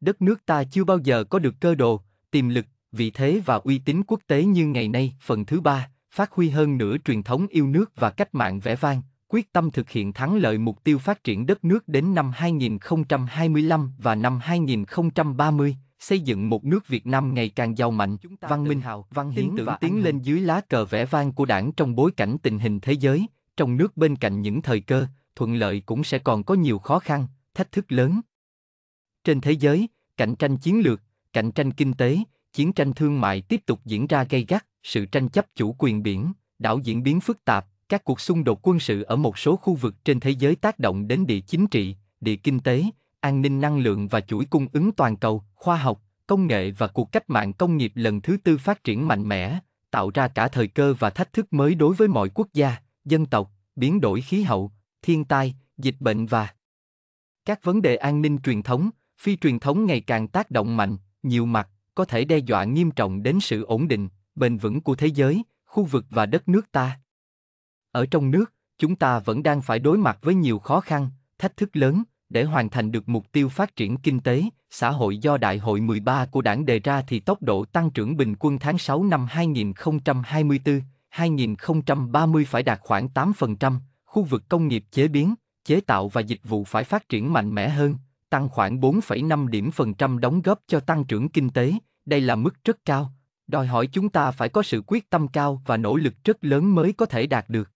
Đất nước ta chưa bao giờ có được cơ đồ, tiềm lực, vị thế và uy tín quốc tế như ngày nay. Phần thứ ba, phát huy hơn nữa truyền thống yêu nước và cách mạng vẻ vang, quyết tâm thực hiện thắng lợi mục tiêu phát triển đất nước đến năm 2025 và năm 2030, xây dựng một nước Việt Nam ngày càng giàu mạnh, văn minh, hào, văn hiến tưởng tiến lên dưới lá cờ vẽ vang của đảng trong bối cảnh tình hình thế giới, trong nước bên cạnh những thời cơ, thuận lợi cũng sẽ còn có nhiều khó khăn, thách thức lớn. Trên thế giới, cạnh tranh chiến lược, cạnh tranh kinh tế, chiến tranh thương mại tiếp tục diễn ra gay gắt, sự tranh chấp chủ quyền biển, đảo diễn biến phức tạp, các cuộc xung đột quân sự ở một số khu vực trên thế giới tác động đến địa chính trị, địa kinh tế, an ninh năng lượng và chuỗi cung ứng toàn cầu, khoa học, công nghệ và cuộc cách mạng công nghiệp lần thứ tư phát triển mạnh mẽ, tạo ra cả thời cơ và thách thức mới đối với mọi quốc gia, dân tộc, biến đổi khí hậu, thiên tai, dịch bệnh và các vấn đề an ninh truyền thống, phi truyền thống ngày càng tác động mạnh, nhiều mặt, có thể đe dọa nghiêm trọng đến sự ổn định, bền vững của thế giới, khu vực và đất nước ta ở trong nước, chúng ta vẫn đang phải đối mặt với nhiều khó khăn, thách thức lớn để hoàn thành được mục tiêu phát triển kinh tế, xã hội do Đại hội 13 của Đảng đề ra thì tốc độ tăng trưởng bình quân tháng 6 năm 2024, 2030 phải đạt khoảng 8%, khu vực công nghiệp chế biến, chế tạo và dịch vụ phải phát triển mạnh mẽ hơn, tăng khoảng 4,5 điểm phần trăm đóng góp cho tăng trưởng kinh tế, đây là mức rất cao, đòi hỏi chúng ta phải có sự quyết tâm cao và nỗ lực rất lớn mới có thể đạt được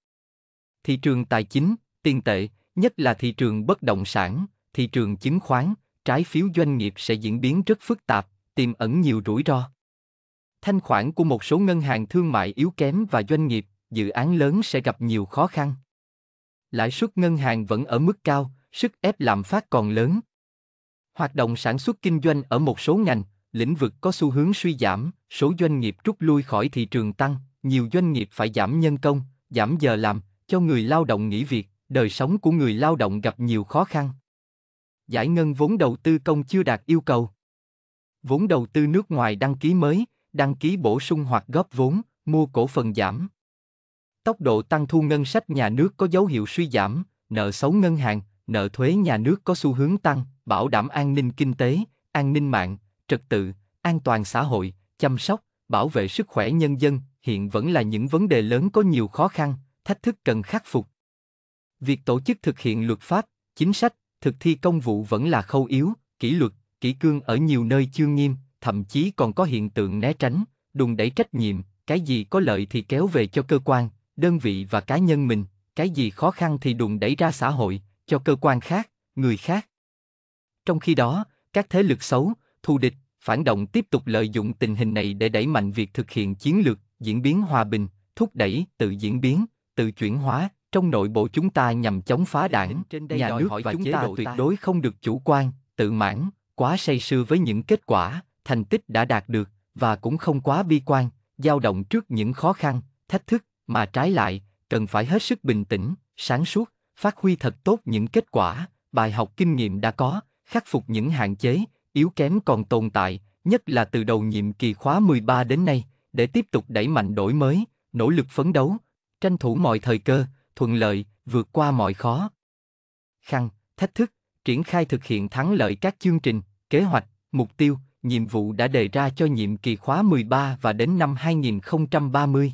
thị trường tài chính, tiền tệ, nhất là thị trường bất động sản, thị trường chứng khoán, trái phiếu doanh nghiệp sẽ diễn biến rất phức tạp, tiềm ẩn nhiều rủi ro. Thanh khoản của một số ngân hàng thương mại yếu kém và doanh nghiệp, dự án lớn sẽ gặp nhiều khó khăn. Lãi suất ngân hàng vẫn ở mức cao, sức ép lạm phát còn lớn. Hoạt động sản xuất kinh doanh ở một số ngành, lĩnh vực có xu hướng suy giảm, số doanh nghiệp rút lui khỏi thị trường tăng, nhiều doanh nghiệp phải giảm nhân công, giảm giờ làm, cho người lao động nghỉ việc, đời sống của người lao động gặp nhiều khó khăn. Giải ngân vốn đầu tư công chưa đạt yêu cầu. Vốn đầu tư nước ngoài đăng ký mới, đăng ký bổ sung hoặc góp vốn, mua cổ phần giảm. Tốc độ tăng thu ngân sách nhà nước có dấu hiệu suy giảm, nợ xấu ngân hàng, nợ thuế nhà nước có xu hướng tăng, bảo đảm an ninh kinh tế, an ninh mạng, trật tự, an toàn xã hội, chăm sóc, bảo vệ sức khỏe nhân dân hiện vẫn là những vấn đề lớn có nhiều khó khăn, thách thức cần khắc phục. Việc tổ chức thực hiện luật pháp, chính sách, thực thi công vụ vẫn là khâu yếu, kỷ luật, kỷ cương ở nhiều nơi chưa nghiêm, thậm chí còn có hiện tượng né tránh, đùn đẩy trách nhiệm, cái gì có lợi thì kéo về cho cơ quan, đơn vị và cá nhân mình, cái gì khó khăn thì đùn đẩy ra xã hội, cho cơ quan khác, người khác. Trong khi đó, các thế lực xấu, thù địch, phản động tiếp tục lợi dụng tình hình này để đẩy mạnh việc thực hiện chiến lược, diễn biến hòa bình, thúc đẩy tự diễn biến, tự chuyển hóa, trong nội bộ chúng ta nhằm chống phá đảng, nhà nước và chúng ta tuyệt đối không được chủ quan, tự mãn, quá say sưa với những kết quả, thành tích đã đạt được và cũng không quá bi quan, dao động trước những khó khăn, thách thức mà trái lại cần phải hết sức bình tĩnh, sáng suốt, phát huy thật tốt những kết quả, bài học kinh nghiệm đã có, khắc phục những hạn chế, yếu kém còn tồn tại, nhất là từ đầu nhiệm kỳ khóa 13 đến nay, để tiếp tục đẩy mạnh đổi mới, nỗ lực phấn đấu, tranh thủ mọi thời cơ, thuận lợi, vượt qua mọi khó. Khăn, thách thức, triển khai thực hiện thắng lợi các chương trình, kế hoạch, mục tiêu, nhiệm vụ đã đề ra cho nhiệm kỳ khóa 13 và đến năm 2030.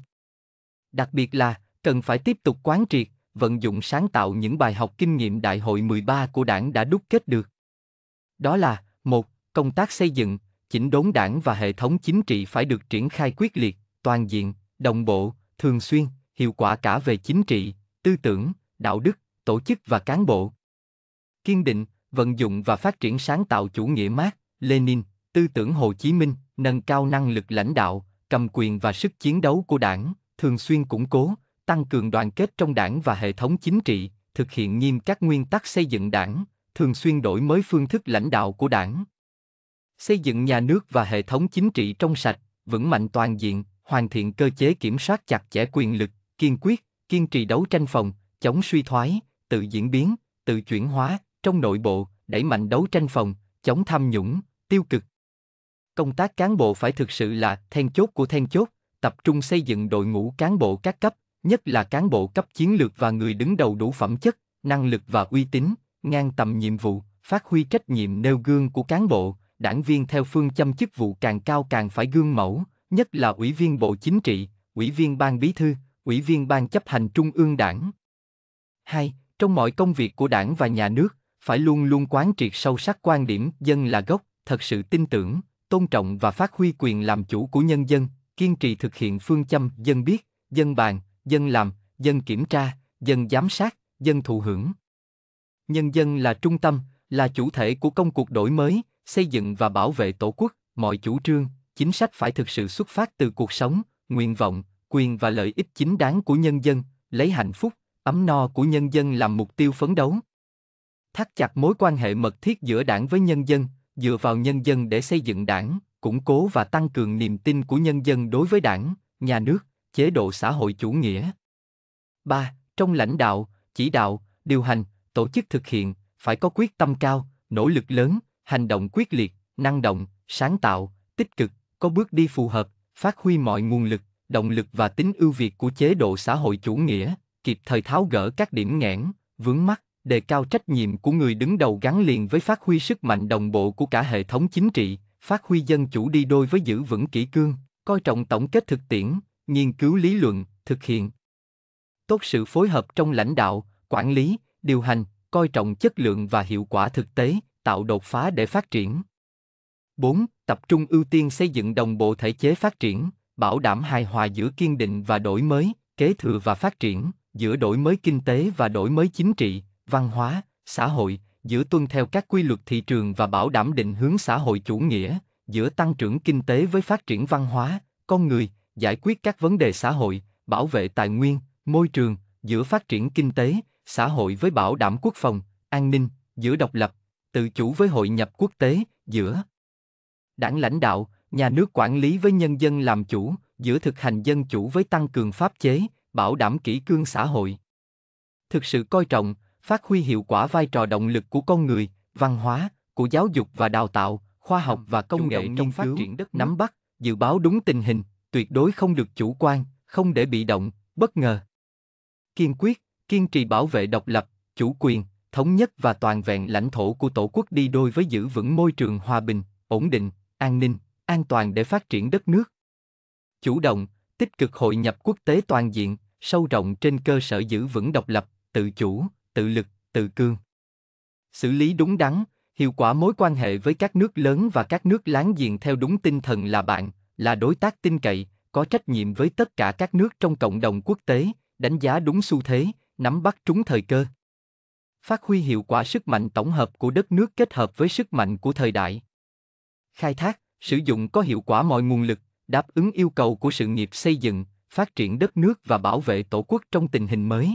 Đặc biệt là, cần phải tiếp tục quán triệt, vận dụng sáng tạo những bài học kinh nghiệm đại hội 13 của đảng đã đúc kết được. Đó là, một, Công tác xây dựng, chỉnh đốn đảng và hệ thống chính trị phải được triển khai quyết liệt, toàn diện, đồng bộ, thường xuyên, hiệu quả cả về chính trị, tư tưởng, đạo đức, tổ chức và cán bộ. Kiên định, vận dụng và phát triển sáng tạo chủ nghĩa Mác, Lenin, tư tưởng Hồ Chí Minh, nâng cao năng lực lãnh đạo, cầm quyền và sức chiến đấu của đảng, thường xuyên củng cố, tăng cường đoàn kết trong đảng và hệ thống chính trị, thực hiện nghiêm các nguyên tắc xây dựng đảng, thường xuyên đổi mới phương thức lãnh đạo của đảng. Xây dựng nhà nước và hệ thống chính trị trong sạch, vững mạnh toàn diện, hoàn thiện cơ chế kiểm soát chặt chẽ quyền lực, kiên quyết, kiên trì đấu tranh phòng, chống suy thoái, tự diễn biến, tự chuyển hóa, trong nội bộ, đẩy mạnh đấu tranh phòng, chống tham nhũng, tiêu cực. Công tác cán bộ phải thực sự là then chốt của then chốt, tập trung xây dựng đội ngũ cán bộ các cấp, nhất là cán bộ cấp chiến lược và người đứng đầu đủ phẩm chất, năng lực và uy tín, ngang tầm nhiệm vụ, phát huy trách nhiệm nêu gương của cán bộ, đảng viên theo phương châm chức vụ càng cao càng phải gương mẫu, nhất là ủy viên bộ chính trị, ủy viên ban bí thư, Ủy viên Ban chấp hành Trung ương Đảng. 2. Trong mọi công việc của Đảng và nhà nước, phải luôn luôn quán triệt sâu sắc quan điểm dân là gốc, thật sự tin tưởng, tôn trọng và phát huy quyền làm chủ của nhân dân, kiên trì thực hiện phương châm dân biết, dân bàn, dân làm, dân kiểm tra, dân giám sát, dân thụ hưởng. Nhân dân là trung tâm, là chủ thể của công cuộc đổi mới, xây dựng và bảo vệ tổ quốc, mọi chủ trương, chính sách phải thực sự xuất phát từ cuộc sống, nguyện vọng, quyền và lợi ích chính đáng của nhân dân, lấy hạnh phúc, ấm no của nhân dân làm mục tiêu phấn đấu. Thắt chặt mối quan hệ mật thiết giữa đảng với nhân dân, dựa vào nhân dân để xây dựng đảng, củng cố và tăng cường niềm tin của nhân dân đối với đảng, nhà nước, chế độ xã hội chủ nghĩa. 3. Trong lãnh đạo, chỉ đạo, điều hành, tổ chức thực hiện, phải có quyết tâm cao, nỗ lực lớn, hành động quyết liệt, năng động, sáng tạo, tích cực, có bước đi phù hợp, phát huy mọi nguồn lực, động lực và tính ưu việt của chế độ xã hội chủ nghĩa, kịp thời tháo gỡ các điểm nghẽn, vướng mắc, đề cao trách nhiệm của người đứng đầu gắn liền với phát huy sức mạnh đồng bộ của cả hệ thống chính trị, phát huy dân chủ đi đôi với giữ vững kỷ cương, coi trọng tổng kết thực tiễn, nghiên cứu lý luận, thực hiện. Tốt sự phối hợp trong lãnh đạo, quản lý, điều hành, coi trọng chất lượng và hiệu quả thực tế, tạo đột phá để phát triển. 4. Tập trung ưu tiên xây dựng đồng bộ thể chế phát triển bảo đảm hài hòa giữa kiên định và đổi mới, kế thừa và phát triển, giữa đổi mới kinh tế và đổi mới chính trị, văn hóa, xã hội, giữa tuân theo các quy luật thị trường và bảo đảm định hướng xã hội chủ nghĩa, giữa tăng trưởng kinh tế với phát triển văn hóa, con người, giải quyết các vấn đề xã hội, bảo vệ tài nguyên, môi trường, giữa phát triển kinh tế, xã hội với bảo đảm quốc phòng, an ninh, giữa độc lập, tự chủ với hội nhập quốc tế, giữa đảng lãnh đạo, nhà nước quản lý với nhân dân làm chủ giữa thực hành dân chủ với tăng cường pháp chế bảo đảm kỷ cương xã hội thực sự coi trọng phát huy hiệu quả vai trò động lực của con người văn hóa của giáo dục và đào tạo khoa học và công nghệ trong phát triển đất nắm bắt dự báo đúng tình hình tuyệt đối không được chủ quan không để bị động bất ngờ kiên quyết kiên trì bảo vệ độc lập chủ quyền thống nhất và toàn vẹn lãnh thổ của tổ quốc đi đôi với giữ vững môi trường hòa bình ổn định an ninh an toàn để phát triển đất nước. Chủ động, tích cực hội nhập quốc tế toàn diện, sâu rộng trên cơ sở giữ vững độc lập, tự chủ, tự lực, tự cương. Xử lý đúng đắn, hiệu quả mối quan hệ với các nước lớn và các nước láng giềng theo đúng tinh thần là bạn, là đối tác tin cậy, có trách nhiệm với tất cả các nước trong cộng đồng quốc tế, đánh giá đúng xu thế, nắm bắt trúng thời cơ. Phát huy hiệu quả sức mạnh tổng hợp của đất nước kết hợp với sức mạnh của thời đại. Khai thác, sử dụng có hiệu quả mọi nguồn lực, đáp ứng yêu cầu của sự nghiệp xây dựng, phát triển đất nước và bảo vệ tổ quốc trong tình hình mới.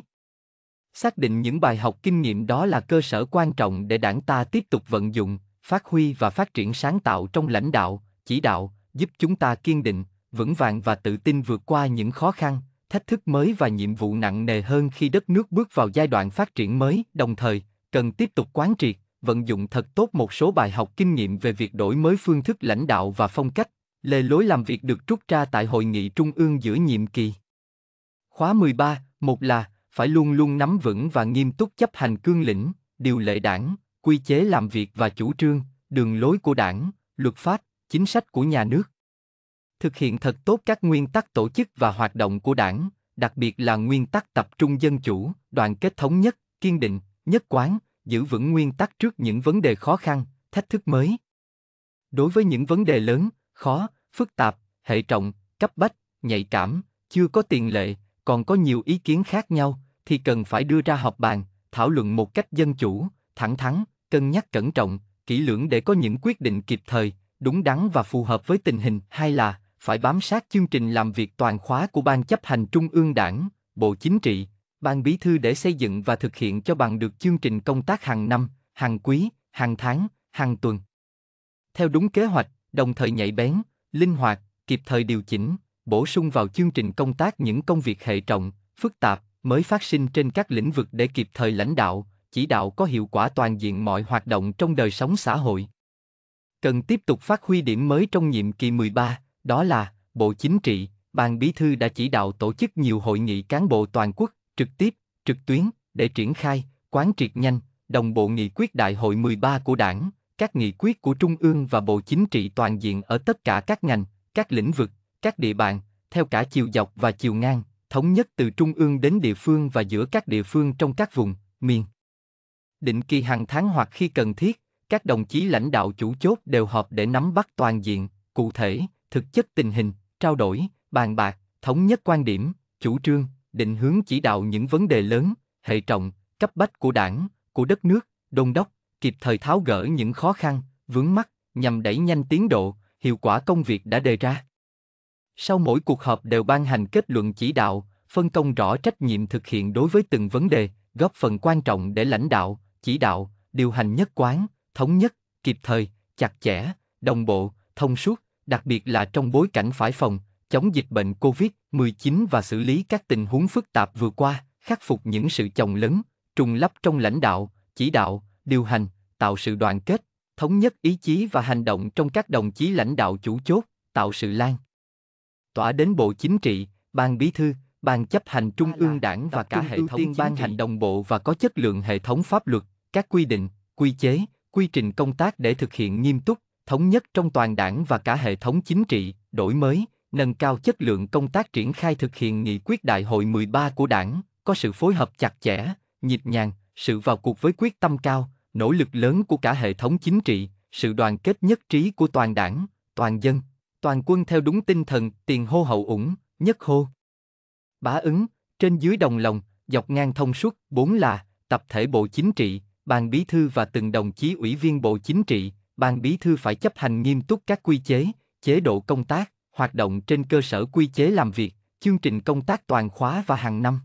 Xác định những bài học kinh nghiệm đó là cơ sở quan trọng để đảng ta tiếp tục vận dụng, phát huy và phát triển sáng tạo trong lãnh đạo, chỉ đạo, giúp chúng ta kiên định, vững vàng và tự tin vượt qua những khó khăn, thách thức mới và nhiệm vụ nặng nề hơn khi đất nước bước vào giai đoạn phát triển mới, đồng thời cần tiếp tục quán triệt vận dụng thật tốt một số bài học kinh nghiệm về việc đổi mới phương thức lãnh đạo và phong cách, lề lối làm việc được rút ra tại hội nghị trung ương giữa nhiệm kỳ. Khóa 13, một là phải luôn luôn nắm vững và nghiêm túc chấp hành cương lĩnh, điều lệ đảng, quy chế làm việc và chủ trương, đường lối của đảng, luật pháp, chính sách của nhà nước. Thực hiện thật tốt các nguyên tắc tổ chức và hoạt động của đảng, đặc biệt là nguyên tắc tập trung dân chủ, đoàn kết thống nhất, kiên định, nhất quán, giữ vững nguyên tắc trước những vấn đề khó khăn, thách thức mới. Đối với những vấn đề lớn, khó, phức tạp, hệ trọng, cấp bách, nhạy cảm, chưa có tiền lệ, còn có nhiều ý kiến khác nhau, thì cần phải đưa ra họp bàn, thảo luận một cách dân chủ, thẳng thắn, cân nhắc cẩn trọng, kỹ lưỡng để có những quyết định kịp thời, đúng đắn và phù hợp với tình hình. Hay là phải bám sát chương trình làm việc toàn khóa của Ban chấp hành Trung ương Đảng, Bộ Chính trị, Ban Bí thư để xây dựng và thực hiện cho bằng được chương trình công tác hàng năm, hàng quý, hàng tháng, hàng tuần. Theo đúng kế hoạch, đồng thời nhạy bén, linh hoạt, kịp thời điều chỉnh, bổ sung vào chương trình công tác những công việc hệ trọng, phức tạp mới phát sinh trên các lĩnh vực để kịp thời lãnh đạo, chỉ đạo có hiệu quả toàn diện mọi hoạt động trong đời sống xã hội. Cần tiếp tục phát huy điểm mới trong nhiệm kỳ 13, đó là Bộ Chính trị, Ban Bí thư đã chỉ đạo tổ chức nhiều hội nghị cán bộ toàn quốc trực tiếp, trực tuyến để triển khai, quán triệt nhanh, đồng bộ nghị quyết đại hội 13 của Đảng, các nghị quyết của Trung ương và Bộ Chính trị toàn diện ở tất cả các ngành, các lĩnh vực, các địa bàn, theo cả chiều dọc và chiều ngang, thống nhất từ Trung ương đến địa phương và giữa các địa phương trong các vùng, miền. Định kỳ hàng tháng hoặc khi cần thiết, các đồng chí lãnh đạo chủ chốt đều họp để nắm bắt toàn diện, cụ thể, thực chất tình hình, trao đổi, bàn bạc, thống nhất quan điểm, chủ trương, định hướng chỉ đạo những vấn đề lớn, hệ trọng, cấp bách của đảng, của đất nước, đôn đốc, kịp thời tháo gỡ những khó khăn, vướng mắc nhằm đẩy nhanh tiến độ, hiệu quả công việc đã đề ra. Sau mỗi cuộc họp đều ban hành kết luận chỉ đạo, phân công rõ trách nhiệm thực hiện đối với từng vấn đề, góp phần quan trọng để lãnh đạo, chỉ đạo, điều hành nhất quán, thống nhất, kịp thời, chặt chẽ, đồng bộ, thông suốt, đặc biệt là trong bối cảnh phải phòng, chống dịch bệnh COVID-19 và xử lý các tình huống phức tạp vừa qua, khắc phục những sự chồng lấn, trùng lắp trong lãnh đạo, chỉ đạo, điều hành, tạo sự đoàn kết, thống nhất ý chí và hành động trong các đồng chí lãnh đạo chủ chốt, tạo sự lan tỏa đến Bộ Chính trị, Ban Bí thư, Ban chấp hành Trung ương Đảng và cả hệ thống ban hành đồng bộ và có chất lượng hệ thống pháp luật, các quy định, quy chế, quy trình công tác để thực hiện nghiêm túc, thống nhất trong toàn đảng và cả hệ thống chính trị, đổi mới, nâng cao chất lượng công tác triển khai thực hiện nghị quyết đại hội 13 của đảng, có sự phối hợp chặt chẽ, nhịp nhàng, sự vào cuộc với quyết tâm cao, nỗ lực lớn của cả hệ thống chính trị, sự đoàn kết nhất trí của toàn đảng, toàn dân, toàn quân theo đúng tinh thần tiền hô hậu ủng, nhất hô. Bá ứng, trên dưới đồng lòng, dọc ngang thông suốt, bốn là tập thể bộ chính trị, ban bí thư và từng đồng chí ủy viên bộ chính trị, ban bí thư phải chấp hành nghiêm túc các quy chế, chế độ công tác, hoạt động trên cơ sở quy chế làm việc, chương trình công tác toàn khóa và hàng năm.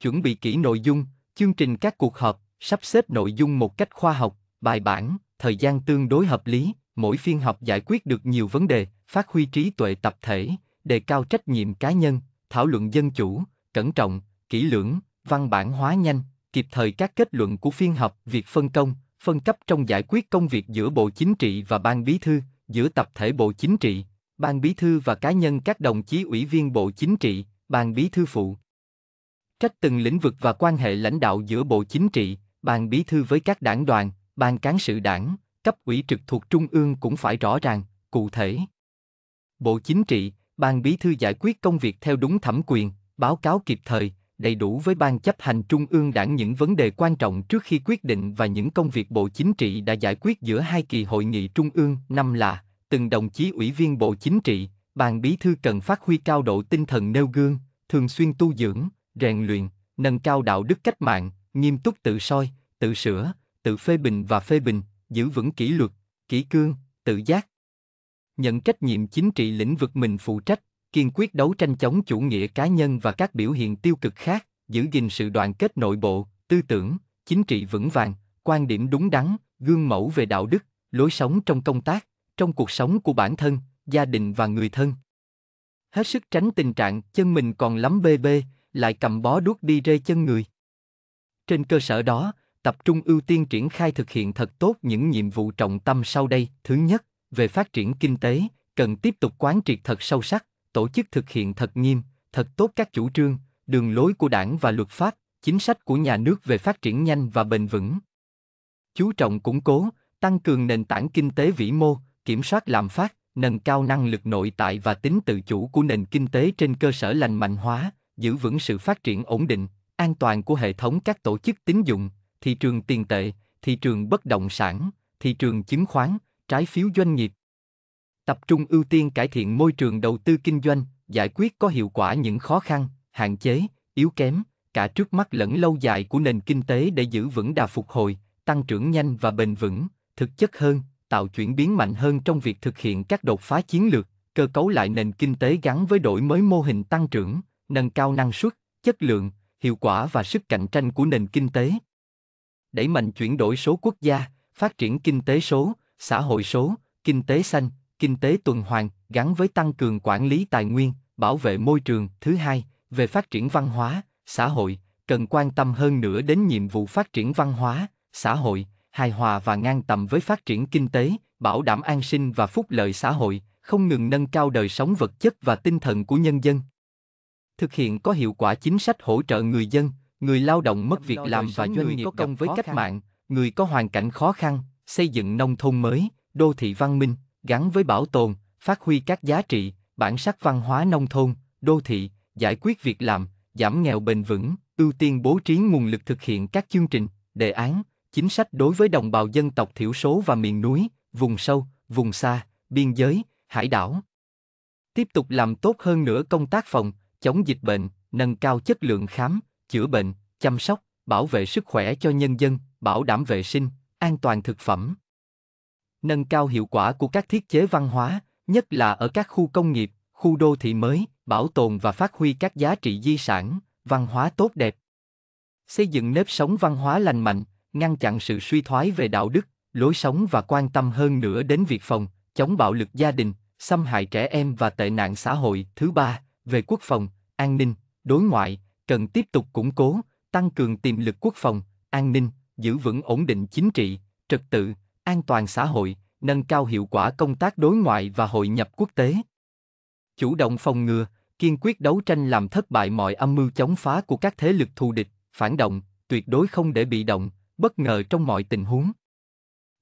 Chuẩn bị kỹ nội dung, chương trình các cuộc họp, sắp xếp nội dung một cách khoa học, bài bản, thời gian tương đối hợp lý, mỗi phiên họp giải quyết được nhiều vấn đề, phát huy trí tuệ tập thể, đề cao trách nhiệm cá nhân, thảo luận dân chủ, cẩn trọng, kỹ lưỡng, văn bản hóa nhanh, kịp thời các kết luận của phiên họp, việc phân công, phân cấp trong giải quyết công việc giữa Bộ Chính trị và Ban Bí thư, giữa tập thể Bộ Chính trị, Ban Bí thư và cá nhân các đồng chí ủy viên Bộ Chính trị, Ban Bí thư phụ. Trách từng lĩnh vực và quan hệ lãnh đạo giữa Bộ Chính trị, Ban Bí thư với các đảng đoàn, Ban cán sự đảng, cấp ủy trực thuộc trung ương cũng phải rõ ràng, cụ thể. Bộ Chính trị, Ban Bí thư giải quyết công việc theo đúng thẩm quyền, báo cáo kịp thời, đầy đủ với Ban chấp hành Trung ương đảng những vấn đề quan trọng trước khi quyết định và những công việc Bộ Chính trị đã giải quyết giữa hai kỳ hội nghị Trung ương năm là từng đồng chí ủy viên Bộ Chính trị, Ban Bí thư cần phát huy cao độ tinh thần nêu gương, thường xuyên tu dưỡng, rèn luyện, nâng cao đạo đức cách mạng, nghiêm túc tự soi, tự sửa, tự phê bình và phê bình, giữ vững kỷ luật, kỷ cương, tự giác. Nhận trách nhiệm chính trị lĩnh vực mình phụ trách, kiên quyết đấu tranh chống chủ nghĩa cá nhân và các biểu hiện tiêu cực khác, giữ gìn sự đoàn kết nội bộ, tư tưởng, chính trị vững vàng, quan điểm đúng đắn, gương mẫu về đạo đức, lối sống trong công tác, trong cuộc sống của bản thân, gia đình và người thân. Hết sức tránh tình trạng chân mình còn lắm bê bê, lại cầm bó đuốc đi rê chân người. Trên cơ sở đó, tập trung ưu tiên triển khai thực hiện thật tốt những nhiệm vụ trọng tâm sau đây. Thứ nhất, về phát triển kinh tế, cần tiếp tục quán triệt thật sâu sắc, tổ chức thực hiện thật nghiêm, thật tốt các chủ trương, đường lối của đảng và luật pháp, chính sách của nhà nước về phát triển nhanh và bền vững. Chú trọng củng cố, tăng cường nền tảng kinh tế vĩ mô, kiểm soát lạm phát, nâng cao năng lực nội tại và tính tự chủ của nền kinh tế trên cơ sở lành mạnh hóa, giữ vững sự phát triển ổn định, an toàn của hệ thống các tổ chức tín dụng, thị trường tiền tệ, thị trường bất động sản, thị trường chứng khoán, trái phiếu doanh nghiệp. Tập trung ưu tiên cải thiện môi trường đầu tư kinh doanh, giải quyết có hiệu quả những khó khăn, hạn chế, yếu kém, cả trước mắt lẫn lâu dài của nền kinh tế để giữ vững đà phục hồi, tăng trưởng nhanh và bền vững, thực chất hơn, tạo chuyển biến mạnh hơn trong việc thực hiện các đột phá chiến lược, cơ cấu lại nền kinh tế gắn với đổi mới mô hình tăng trưởng, nâng cao năng suất, chất lượng, hiệu quả và sức cạnh tranh của nền kinh tế. Đẩy mạnh chuyển đổi số quốc gia, phát triển kinh tế số, xã hội số, kinh tế xanh, kinh tế tuần hoàn gắn với tăng cường quản lý tài nguyên, bảo vệ môi trường. Thứ hai, về phát triển văn hóa, xã hội, cần quan tâm hơn nữa đến nhiệm vụ phát triển văn hóa, xã hội, hài hòa và ngang tầm với phát triển kinh tế, bảo đảm an sinh và phúc lợi xã hội, không ngừng nâng cao đời sống vật chất và tinh thần của nhân dân. Thực hiện có hiệu quả chính sách hỗ trợ người dân, người lao động mất việc làm và doanh nghiệp có công với cách mạng, người có hoàn cảnh khó khăn, xây dựng nông thôn mới, đô thị văn minh, gắn với bảo tồn, phát huy các giá trị, bản sắc văn hóa nông thôn, đô thị, giải quyết việc làm, giảm nghèo bền vững, ưu tiên bố trí nguồn lực thực hiện các chương trình, đề án, chính sách đối với đồng bào dân tộc thiểu số và miền núi, vùng sâu, vùng xa, biên giới, hải đảo. Tiếp tục làm tốt hơn nữa công tác phòng, chống dịch bệnh, nâng cao chất lượng khám, chữa bệnh, chăm sóc, bảo vệ sức khỏe cho nhân dân, bảo đảm vệ sinh, an toàn thực phẩm. Nâng cao hiệu quả của các thiết chế văn hóa, nhất là ở các khu công nghiệp, khu đô thị mới, bảo tồn và phát huy các giá trị di sản, văn hóa tốt đẹp. Xây dựng nếp sống văn hóa lành mạnh, ngăn chặn sự suy thoái về đạo đức, lối sống và quan tâm hơn nữa đến việc phòng, chống bạo lực gia đình, xâm hại trẻ em và tệ nạn xã hội. Thứ ba, về quốc phòng, an ninh, đối ngoại, cần tiếp tục củng cố, tăng cường tiềm lực quốc phòng, an ninh, giữ vững ổn định chính trị, trật tự, an toàn xã hội, nâng cao hiệu quả công tác đối ngoại và hội nhập quốc tế. Chủ động phòng ngừa, kiên quyết đấu tranh làm thất bại mọi âm mưu chống phá của các thế lực thù địch, phản động, tuyệt đối không để bị động, bất ngờ trong mọi tình huống.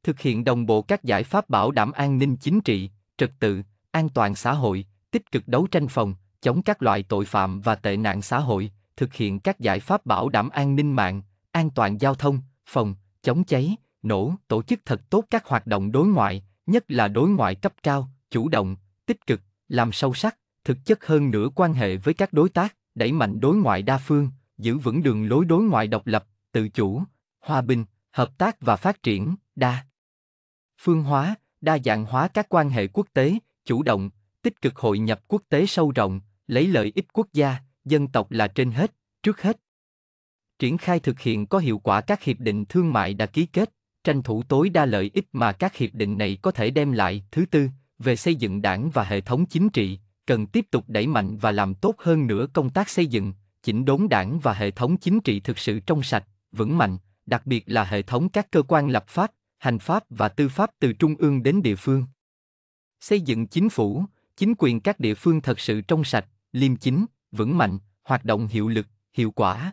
Thực hiện đồng bộ các giải pháp bảo đảm an ninh chính trị, trật tự, an toàn xã hội, tích cực đấu tranh phòng, chống các loại tội phạm và tệ nạn xã hội, thực hiện các giải pháp bảo đảm an ninh mạng, an toàn giao thông, phòng, chống cháy, nổ, tổ chức thật tốt các hoạt động đối ngoại, nhất là đối ngoại cấp cao, chủ động, tích cực, làm sâu sắc, thực chất hơn nữa quan hệ với các đối tác, đẩy mạnh đối ngoại đa phương, giữ vững đường lối đối ngoại độc lập, tự chủ, hòa bình, hợp tác và phát triển, đa phương hóa, đa dạng hóa các quan hệ quốc tế, chủ động, tích cực hội nhập quốc tế sâu rộng, lấy lợi ích quốc gia, dân tộc là trên hết, trước hết. Triển khai thực hiện có hiệu quả các hiệp định thương mại đã ký kết, tranh thủ tối đa lợi ích mà các hiệp định này có thể đem lại. Thứ tư, về xây dựng đảng và hệ thống chính trị, cần tiếp tục đẩy mạnh và làm tốt hơn nữa công tác xây dựng, chỉnh đốn đảng và hệ thống chính trị thực sự trong sạch, vững mạnh, đặc biệt là hệ thống các cơ quan lập pháp, hành pháp và tư pháp từ trung ương đến địa phương. Xây dựng chính phủ, chính quyền các địa phương thật sự trong sạch, liêm chính, vững mạnh, hoạt động hiệu lực, hiệu quả.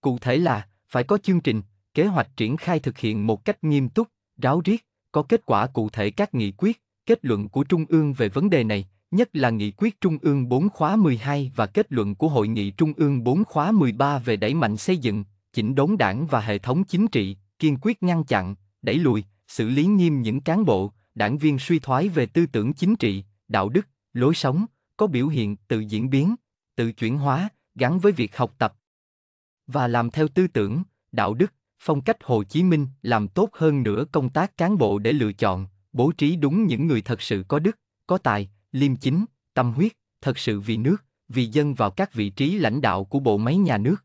Cụ thể là phải có chương trình, kế hoạch triển khai thực hiện một cách nghiêm túc, ráo riết, có kết quả cụ thể các nghị quyết, kết luận của Trung ương về vấn đề này, nhất là nghị quyết Trung ương 4 khóa 12 và kết luận của Hội nghị Trung ương 4 khóa 13 về đẩy mạnh xây dựng, chỉnh đốn đảng và hệ thống chính trị, kiên quyết ngăn chặn, đẩy lùi, xử lý nghiêm những cán bộ, đảng viên suy thoái về tư tưởng chính trị, đạo đức, lối sống, có biểu hiện tự diễn biến, tự chuyển hóa, gắn với việc học tập và làm theo tư tưởng, đạo đức, phong cách Hồ Chí Minh làm tốt hơn nữa công tác cán bộ để lựa chọn, bố trí đúng những người thật sự có đức, có tài, liêm chính, tâm huyết, thật sự vì nước, vì dân vào các vị trí lãnh đạo của bộ máy nhà nước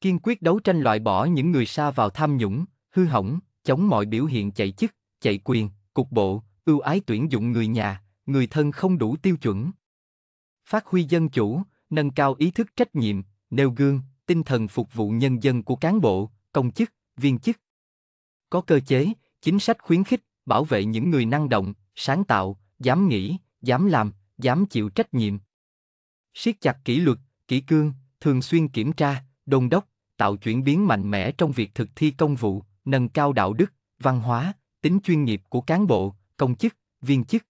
kiên quyết đấu tranh loại bỏ những người xa vào tham nhũng, hư hỏng, chống mọi biểu hiện chạy chức, chạy quyền, cục bộ, ưu ái tuyển dụng người nhà, người thân không đủ tiêu chuẩn. Phát huy dân chủ, nâng cao ý thức trách nhiệm, nêu gương, tinh thần phục vụ nhân dân của cán bộ, công chức, viên chức. Có cơ chế, chính sách khuyến khích, bảo vệ những người năng động, sáng tạo, dám nghĩ, dám làm, dám chịu trách nhiệm. siết chặt kỷ luật, kỷ cương, thường xuyên kiểm tra, đôn đốc, tạo chuyển biến mạnh mẽ trong việc thực thi công vụ, nâng cao đạo đức, văn hóa, tính chuyên nghiệp của cán bộ, công chức, viên chức.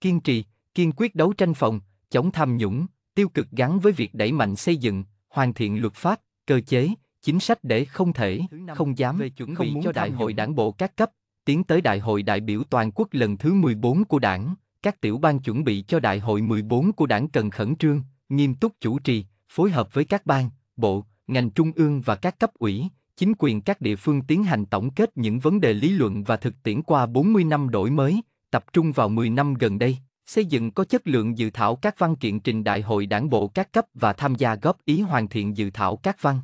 Kiên trì, kiên quyết đấu tranh phòng, chống tham nhũng, tiêu cực gắn với việc đẩy mạnh xây dựng, hoàn thiện luật pháp, cơ chế, chính sách để không thể, không dám, về chuẩn không muốn cho đại hội đảng bộ các cấp, tiến tới đại hội đại biểu toàn quốc lần thứ 14 của đảng, các tiểu ban chuẩn bị cho đại hội 14 của đảng cần khẩn trương, nghiêm túc chủ trì, phối hợp với các ban, bộ, ngành trung ương và các cấp ủy, chính quyền các địa phương tiến hành tổng kết những vấn đề lý luận và thực tiễn qua 40 năm đổi mới, tập trung vào 10 năm gần đây, xây dựng có chất lượng dự thảo các văn kiện trình đại hội đảng bộ các cấp và tham gia góp ý hoàn thiện dự thảo các văn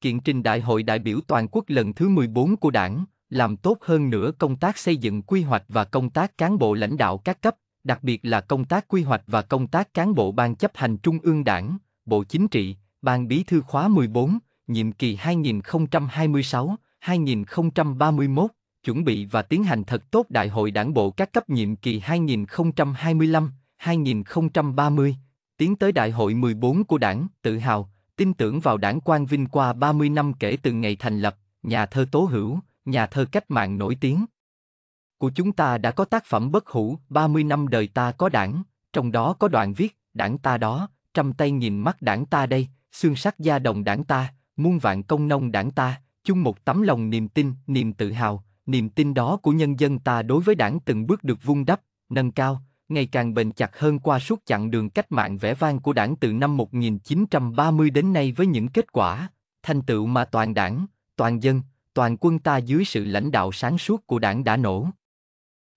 kiện trình đại hội đại biểu toàn quốc lần thứ 14 của đảng, làm tốt hơn nữa công tác xây dựng quy hoạch và công tác cán bộ lãnh đạo các cấp, đặc biệt là công tác quy hoạch và công tác cán bộ ban chấp hành trung ương đảng, bộ chính trị, Ban Bí thư khóa 14, nhiệm kỳ 2026-2031, chuẩn bị và tiến hành thật tốt Đại hội Đảng bộ các cấp nhiệm kỳ 2025-2030, tiến tới Đại hội 14 của Đảng, tự hào, tin tưởng vào Đảng Quang Vinh qua 30 năm kể từ ngày thành lập, nhà thơ Tố Hữu, nhà thơ cách mạng nổi tiếng của chúng ta đã có tác phẩm bất hủ 30 năm đời ta có đảng, trong đó có đoạn viết Đảng ta đó, trăm tay nhìn mắt đảng ta đây, xương sắc gia đồng đảng ta, muôn vạn công nông đảng ta, chung một tấm lòng niềm tin, niềm tự hào, niềm tin đó của nhân dân ta đối với đảng từng bước được vun đắp, nâng cao, ngày càng bền chặt hơn qua suốt chặng đường cách mạng vẻ vang của đảng từ năm 1930 đến nay với những kết quả, thành tựu mà toàn đảng, toàn dân, toàn quân ta dưới sự lãnh đạo sáng suốt của đảng đã nổ.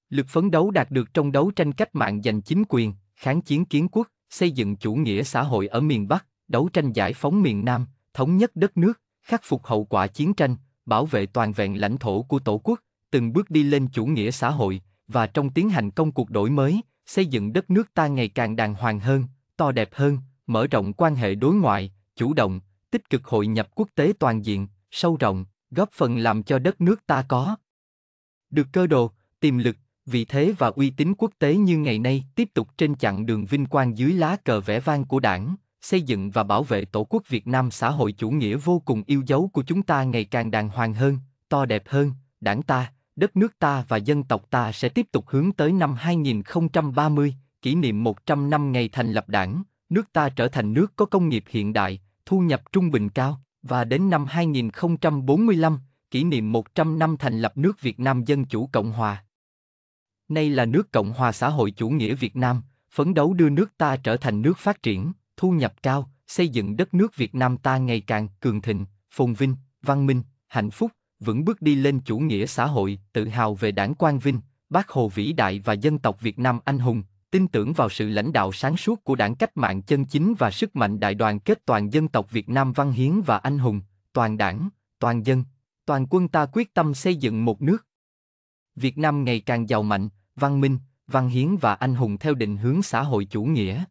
Lực phấn đấu đạt được trong đấu tranh cách mạng giành chính quyền, kháng chiến kiến quốc, xây dựng chủ nghĩa xã hội ở miền Bắc, đấu tranh giải phóng miền Nam, thống nhất đất nước, khắc phục hậu quả chiến tranh, bảo vệ toàn vẹn lãnh thổ của Tổ quốc, từng bước đi lên chủ nghĩa xã hội và trong tiến hành công cuộc đổi mới, xây dựng đất nước ta ngày càng đàng hoàng hơn, to đẹp hơn, mở rộng quan hệ đối ngoại, chủ động, tích cực hội nhập quốc tế toàn diện, sâu rộng, góp phần làm cho đất nước ta có được cơ đồ, tiềm lực, vị thế và uy tín quốc tế như ngày nay tiếp tục trên chặng đường vinh quang dưới lá cờ vẽ vang của đảng, xây dựng và bảo vệ tổ quốc Việt Nam xã hội chủ nghĩa vô cùng yêu dấu của chúng ta ngày càng đàng hoàng hơn, to đẹp hơn, đảng ta, đất nước ta và dân tộc ta sẽ tiếp tục hướng tới năm 2030, kỷ niệm 100 năm ngày thành lập đảng, nước ta trở thành nước có công nghiệp hiện đại, thu nhập trung bình cao, và đến năm 2045, kỷ niệm 100 năm thành lập nước Việt Nam Dân Chủ Cộng Hòa. Nay là nước Cộng hòa xã hội chủ nghĩa Việt Nam, phấn đấu đưa nước ta trở thành nước phát triển thu nhập cao, xây dựng đất nước Việt Nam ta ngày càng cường thịnh, phồn vinh, văn minh, hạnh phúc, vững bước đi lên chủ nghĩa xã hội, tự hào về đảng Quang Vinh, Bác Hồ vĩ đại và dân tộc Việt Nam anh hùng, tin tưởng vào sự lãnh đạo sáng suốt của đảng cách mạng chân chính và sức mạnh đại đoàn kết toàn dân tộc Việt Nam văn hiến và anh hùng, toàn đảng, toàn dân, toàn quân ta quyết tâm xây dựng một nước. Việt Nam ngày càng giàu mạnh, văn minh, văn hiến và anh hùng theo định hướng xã hội chủ nghĩa.